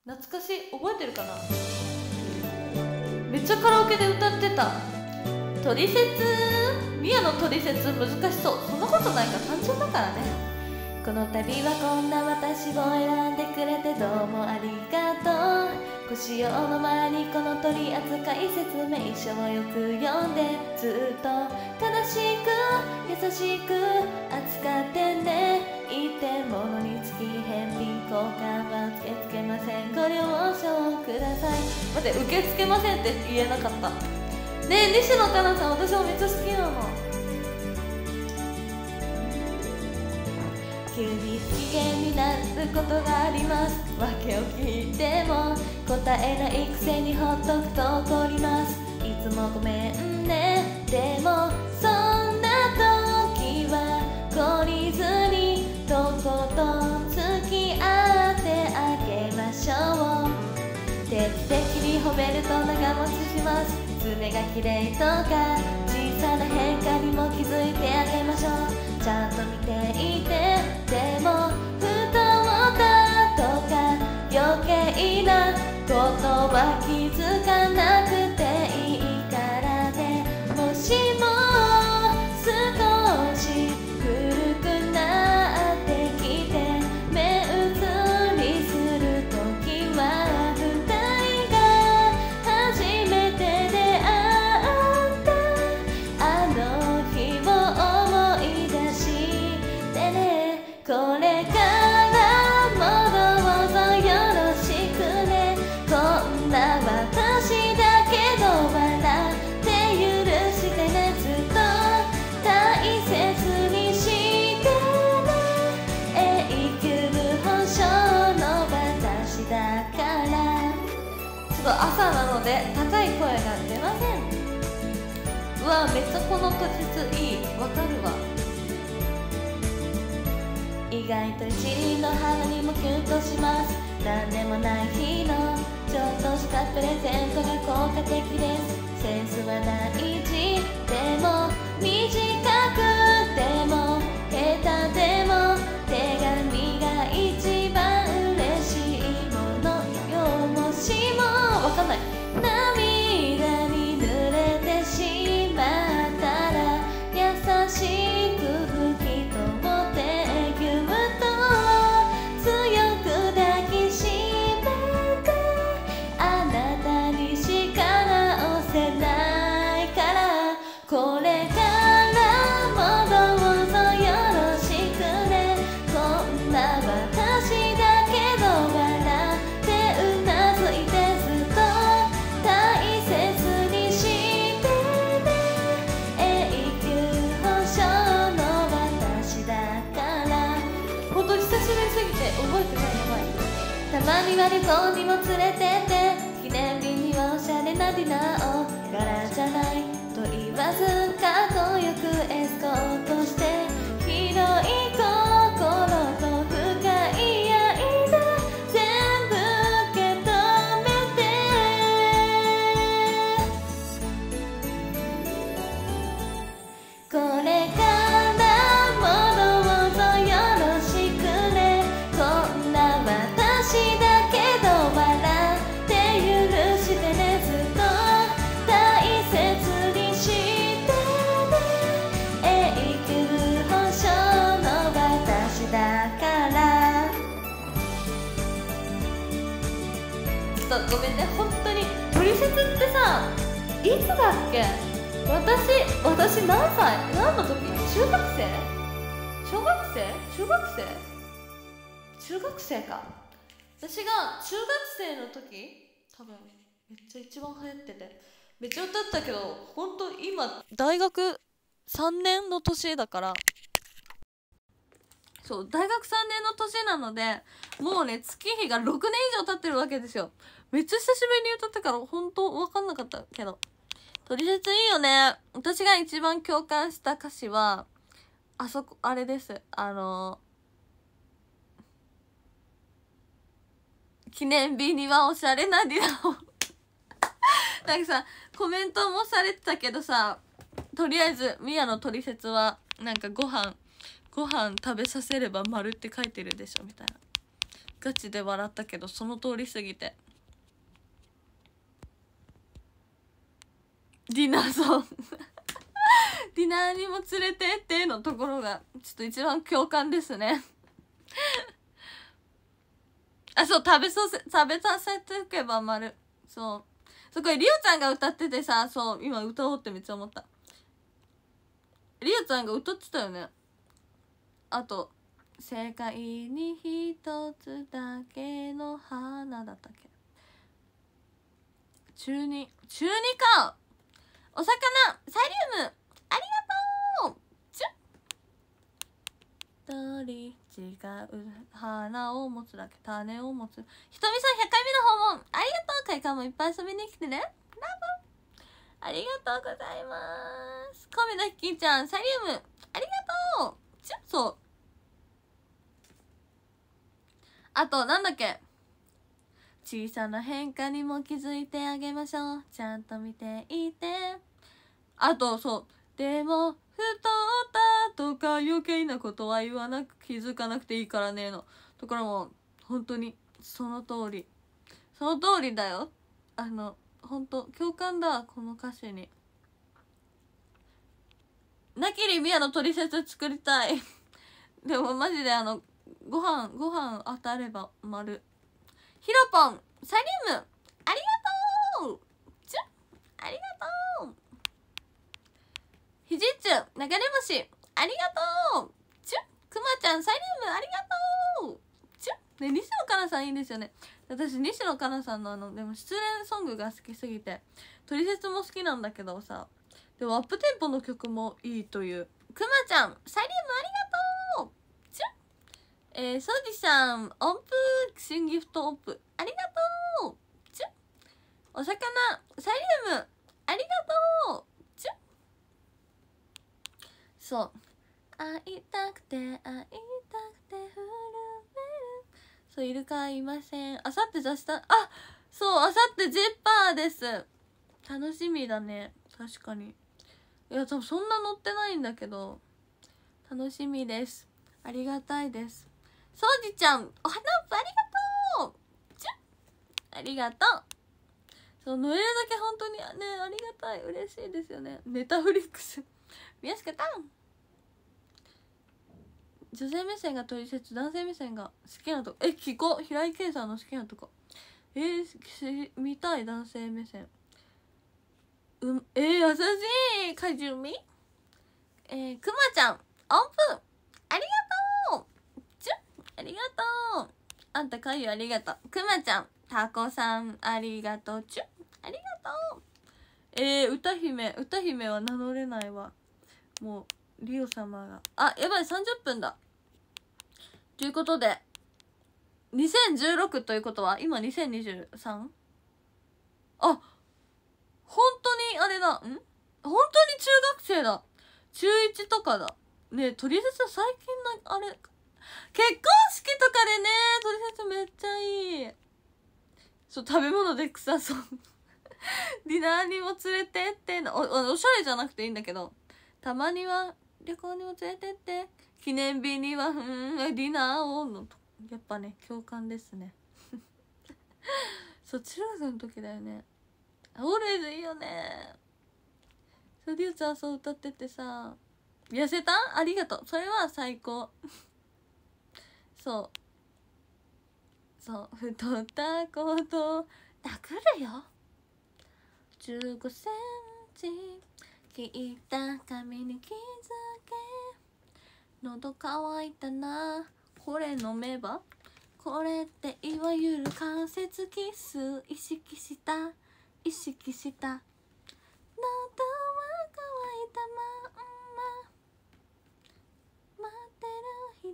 懐かしい覚えてるかなめっちゃカラオケで歌ってたトリセツミアのトリセツ難しそうそんなことないか単純だからねこの度はこんな私を選んでくれてどうもありがとう腰用の前にこの取扱説明書をよく読んでずっと正しく優しく扱ってね一点物につき返品交換は受け付けませんご了承ください待って受け付けませんって言えなかったねえ西野カナさん私もめっちゃ好きなの急に不機嫌になることがあります訳を聞いても答えないくせにほっとくと怒りますいつもごめんねでもそんな時は懲りずにとことん付き合ってあげましょう徹底的に褒めると長持ちします爪が綺麗とか小さな変化にもわめっちゃこの土実いいわかるわ意外と一輪の花にもキュンとします何でもない日のちょっとしたプレゼントが効果的ですセンスは大事でも短くても下手でも手紙が一番嬉しいものよもしもわかんないみは旅行にも連れてって記念日にはおしゃれなディナーを柄じゃないと言わずかっこよくエスコートしていつだっけ私私何歳何の時中学生小学生中学生中学生か私が中学生の時多分めっちゃ一番流行っててめっちゃ歌ったけど本当今大学3年の年だからそう大学3年の年なのでもうね月日が6年以上経ってるわけですよめっちゃ久しぶりに歌ったから本当分かんなかったけどトリセツいいよね。私が一番共感した歌詞は、あそこ、あれです。あの、記念日にはおしゃれなディナを。なんかさ、コメントもされてたけどさ、とりあえず、ミヤのトリセツは、なんかご飯、ご飯食べさせれば丸って書いてるでしょ、みたいな。ガチで笑ったけど、その通りすぎて。ディナーソンディナーにも連れてってのところがちょっと一番共感ですね あそう食べさせ食べさせておけば丸そうそこいりおちゃんが歌っててさそう今歌おうってめっちゃ思ったりおちゃんが歌ってたよねあと「世界に一つだけの花」だったっけ中2中2かお魚サイリウムありがとうチュ人違う花を持つだけ種を持つひとみさん100回目の訪問ありがとう会館もいっぱい遊びに来てねラブありがとうございます亀田ひきちゃんサイリウムありがとうチュそうあとなんだっけ小さな変化にも気づいてあげましょうちゃんと見ていてあとそうでも太ったとか余計なことは言わなく気づかなくていいからねのところも本当にその通りその通りだよあの本当共感だこの歌詞になきりみやのトリセツ作りたいでもマジであのご飯ご飯当たれば丸ひろぽん、サリウム、ありがとうちゅありがとうひじっちゅ流れ星、ありがとうちゅくまちゃん、サリウム、ありがとうちゅね、西野カナさんいいんですよね。私、西野カナさんのあの、でも失恋ソングが好きすぎて、トリセツも好きなんだけどさ、でもアップテンポの曲もいいという。くまちゃん、サリウムありがとうえー、ソジさん、音符新ギフトオ音符。ありがとうちゅお魚、サイリウム。ありがとうちゅそう。会いたくて、会いたくて、震える。そう、イルカいません。あさって出した、あそう、あさってジェッパーです。楽しみだね。確かに。いや、多分そんな乗ってないんだけど、楽しみです。ありがたいです。そうじちゃん、お花ありがとうじゃありがとうそう、乗れるだけ本当にね、ありがたい。嬉しいですよね。ネタフリックス。宮下たん女性目線が取説男性目線が好きなとこえ聞こう平井堅さんの好きなとこえー、見たい男性目線うん、えー、優しいかじゅみえー、くまちゃんオープンありがとうありがとうあんたかゆありがとうくまちゃんたこさんありがとうちゅありがとうえー、歌姫歌姫は名乗れないわもうリオ様があやばい30分だということで2016ということは今 2023? あ本当にあれだん本当に中学生だ中1とかだねえあえず最近のあれ結婚式とかでねトリセツめっちゃいいそう食べ物で臭そう ディナーにも連れてっておおしゃれじゃなくていいんだけどたまには旅行にも連れてって記念日にはうんディナーをのやっぱね共感ですね そう中の時だよねオールイズいいよねそうりゅうちゃそう歌っててさ痩せたありがとうそれは最高 そうそう太ったこと殴るよ15センチ切った髪に気づけ喉乾いたなこれ飲めばこれっていわゆる関節キス意識した意識した喉は乾いたまんま待ってる左手に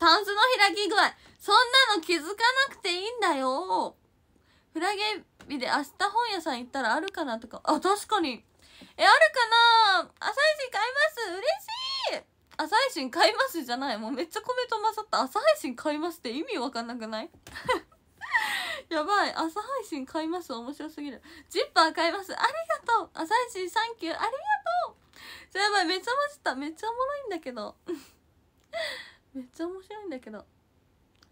タンスの開き具合。そんなの気づかなくていいんだよ。フラゲ日で明日本屋さん行ったらあるかなとか。あ、確かに。え、あるかな朝配信買います嬉しい朝配信買いますじゃない。もうめっちゃコメント混ざった。朝配信買いますって意味わかんなくない やばい。朝配信買います面白すぎる。ジッパー買いますありがとう朝配信サンキューありがとうやばい。めっちゃ混じった。めっちゃおもろいんだけど。めっちゃ面白いんだけど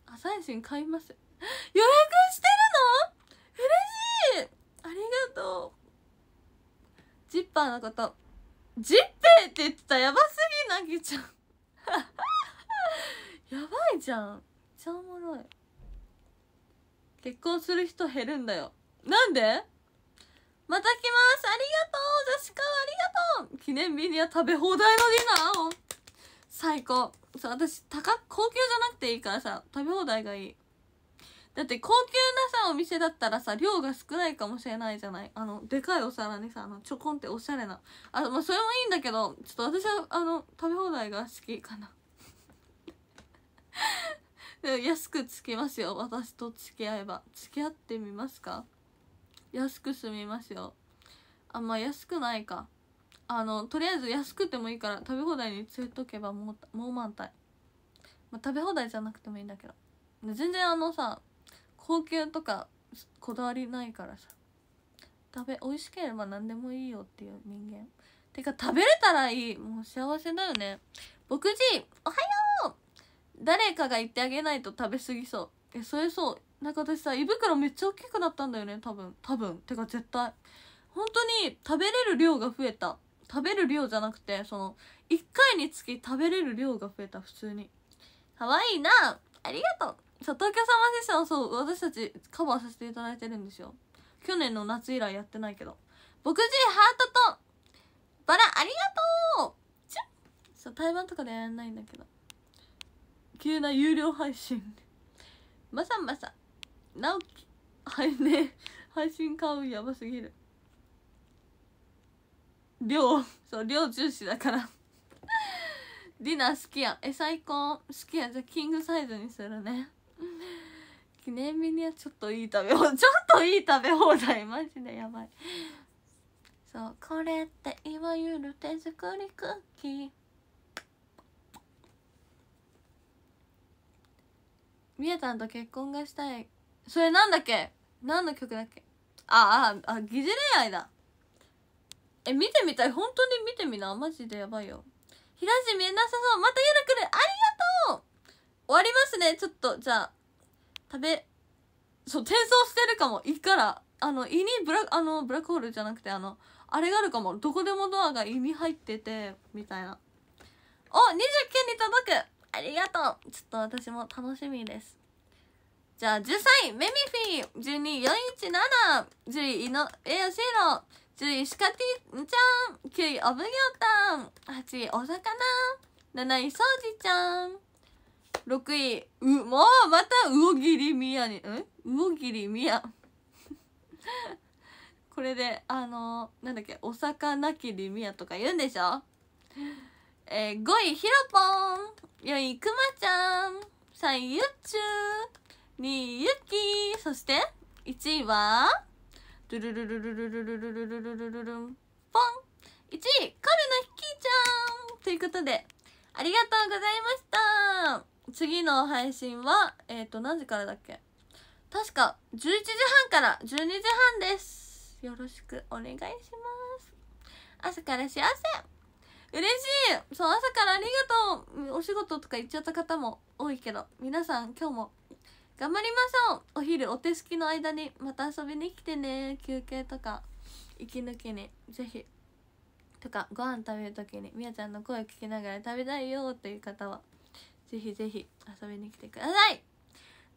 朝配信買います予約してるの嬉しいありがとうジッパーのことジッペーって言ってたやばすぎなぎちゃん やばいじゃんめっちゃおもろい結婚する人減るんだよなんでまた来ますありがとう女子会ありがとう記念日には食べ放題のディナーを最高そう私高高級じゃなくていいからさ食べ放題がいいだって高級なさお店だったらさ量が少ないかもしれないじゃないあのでかいお皿にさあのちょこんっておしゃれなあ、まあ、それもいいんだけどちょっと私はあの食べ放題が好きかな 安くつきますよ私と付き合えば付き合ってみますか安く済みますよあんま安くないかあのとりあえず安くてもいいから食べ放題に連いとけばもうもう満体、まあ、食べ放題じゃなくてもいいんだけど全然あのさ高級とかこだわりないからさ食べ美味しければ何でもいいよっていう人間てか食べれたらいいもう幸せだよね僕じおはよう誰かが言ってあげないと食べ過ぎそうえそれそうなんか私さ胃袋めっちゃ大きくなったんだよね多分多分てか絶対本当に食べれる量が増えた食べる量じゃなくてその1回につき食べれる量が増えた普通に可愛いなありがとうそう東京サマーセッションそう私たちカバーさせていただいてるんですよ去年の夏以来やってないけど牧汁ハートとバラありがとうチュッそう台湾とかでやらないんだけど急な有料配信まさまさ直樹はいね配信買うやばすぎる量そう量重視だからディナー好きやんえ最高好きやんじゃキングサイズにするね記念日にはちょっといい食べ ちょっといい食べ放題マジでやばいそうこれっていわゆる手作りクッキーみやたんと結婚がしたいそれなんだっけ何の曲だっけあああ疑似恋愛だえ見てみたい本当に見てみなマジでやばいよひらじ見えなさそうまた夜来るありがとう終わりますねちょっとじゃあ食べそう転送してるかも胃からあの胃にブラあのブラックホールじゃなくてあのあれがあるかもどこでもドアが胃に入っててみたいなお29に届くありがとうちょっと私も楽しみですじゃあ10歳メミフィー124171位のエヨシーロ10位、シカティちゃん。9位、お奉行ョー8位、お魚。7位、ソウジちゃん。6位、う、もう、また、魚切みやに、ん魚切みや。これで、あのー、なんだっけ、お魚切りみやとか言うんでしょえー、5位、ひろぽん。4位、くまちゃん。3位、ゆっちゅー。2位、ゆきそして、1位は、ドゥルルルルルルルルルルルルルルンポン1位カルナヒキーちゃんということでありがとうございました次の配信はえっ、ー、と何時からだっけ確か11時半から12時半ですよろしくお願いします朝から幸せ嬉しいそう朝からありがとうお仕事とか行っちゃった方も多いけど皆さん今日も頑張りましょうお昼お手すきの間にまた遊びに来てね休憩とか息抜きにぜひとかご飯食べる時にみやちゃんの声聞きながら食べたいよという方はぜひぜひ遊びに来てください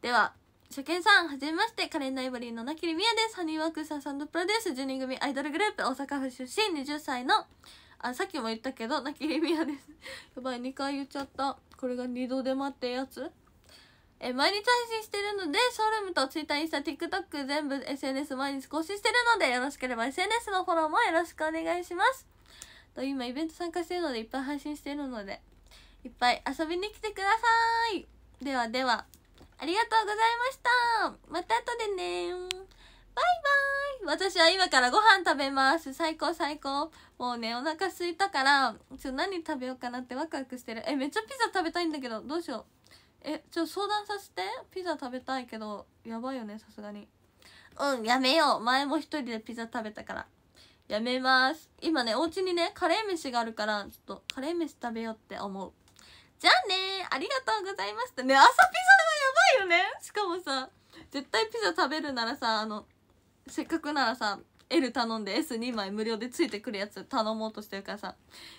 では初見さんはじめましてカレンダーイボリーのなきりみやですハニーワークサーさんドプロデュース10組アイドルグループ大阪府出身20歳のあさっきも言ったけどなきりみやですやばい2回言っちゃったこれが2度で待ってやつえ毎日配信してるので、ショールームと Twitter、インスタ、TikTok 全部 SNS 毎日更新してるので、よろしければ SNS のフォローもよろしくお願いします。と今イベント参加してるのでいっぱい配信してるので、いっぱい遊びに来てください。ではでは、ありがとうございました。また後でねバイバーイ私は今からご飯食べます。最高最高。もうね、お腹すいたから、ちょ、何食べようかなってワクワクしてる。え、めっちゃピザ食べたいんだけど、どうしよう。えちょ相談させてピザ食べたいけどやばいよねさすがにうんやめよう前も一人でピザ食べたからやめます今ねお家にねカレー飯があるからちょっとカレー飯食べようって思うじゃあねありがとうございましたね朝ピザがやばいよねしかもさ絶対ピザ食べるならさあのせっかくならさ L 頼んで S2 枚無料でついてくるやつ頼もうとしてるからさ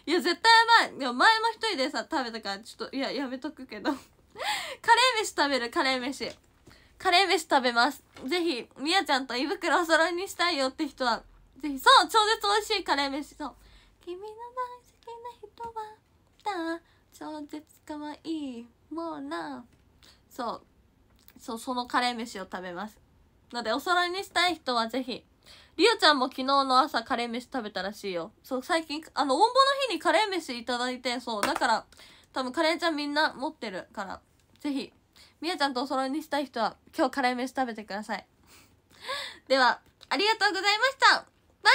いや絶対やばいでも前も一人でさ食べたからちょっといややめとくけどカレー飯食べるカレー飯カレー飯食べますぜひみやちゃんと胃袋お揃いにしたいよって人はぜひそう超絶美味しいカレー飯そう君の大好きな人はだ超絶可愛いもうなそうそうそのカレー飯を食べますのでお揃いにしたい人はぜひりおちゃんも昨日の朝カレー飯食べたらしいよそう最近あのんぼの日にカレー飯いただいてそうだから多分カレーちゃんみんな持ってるからぜひみやちゃんとお揃いにしたい人は今日カレー飯食べてくださいではありがとうございましたバ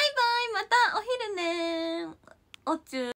イバイまたお昼ねおっちゅう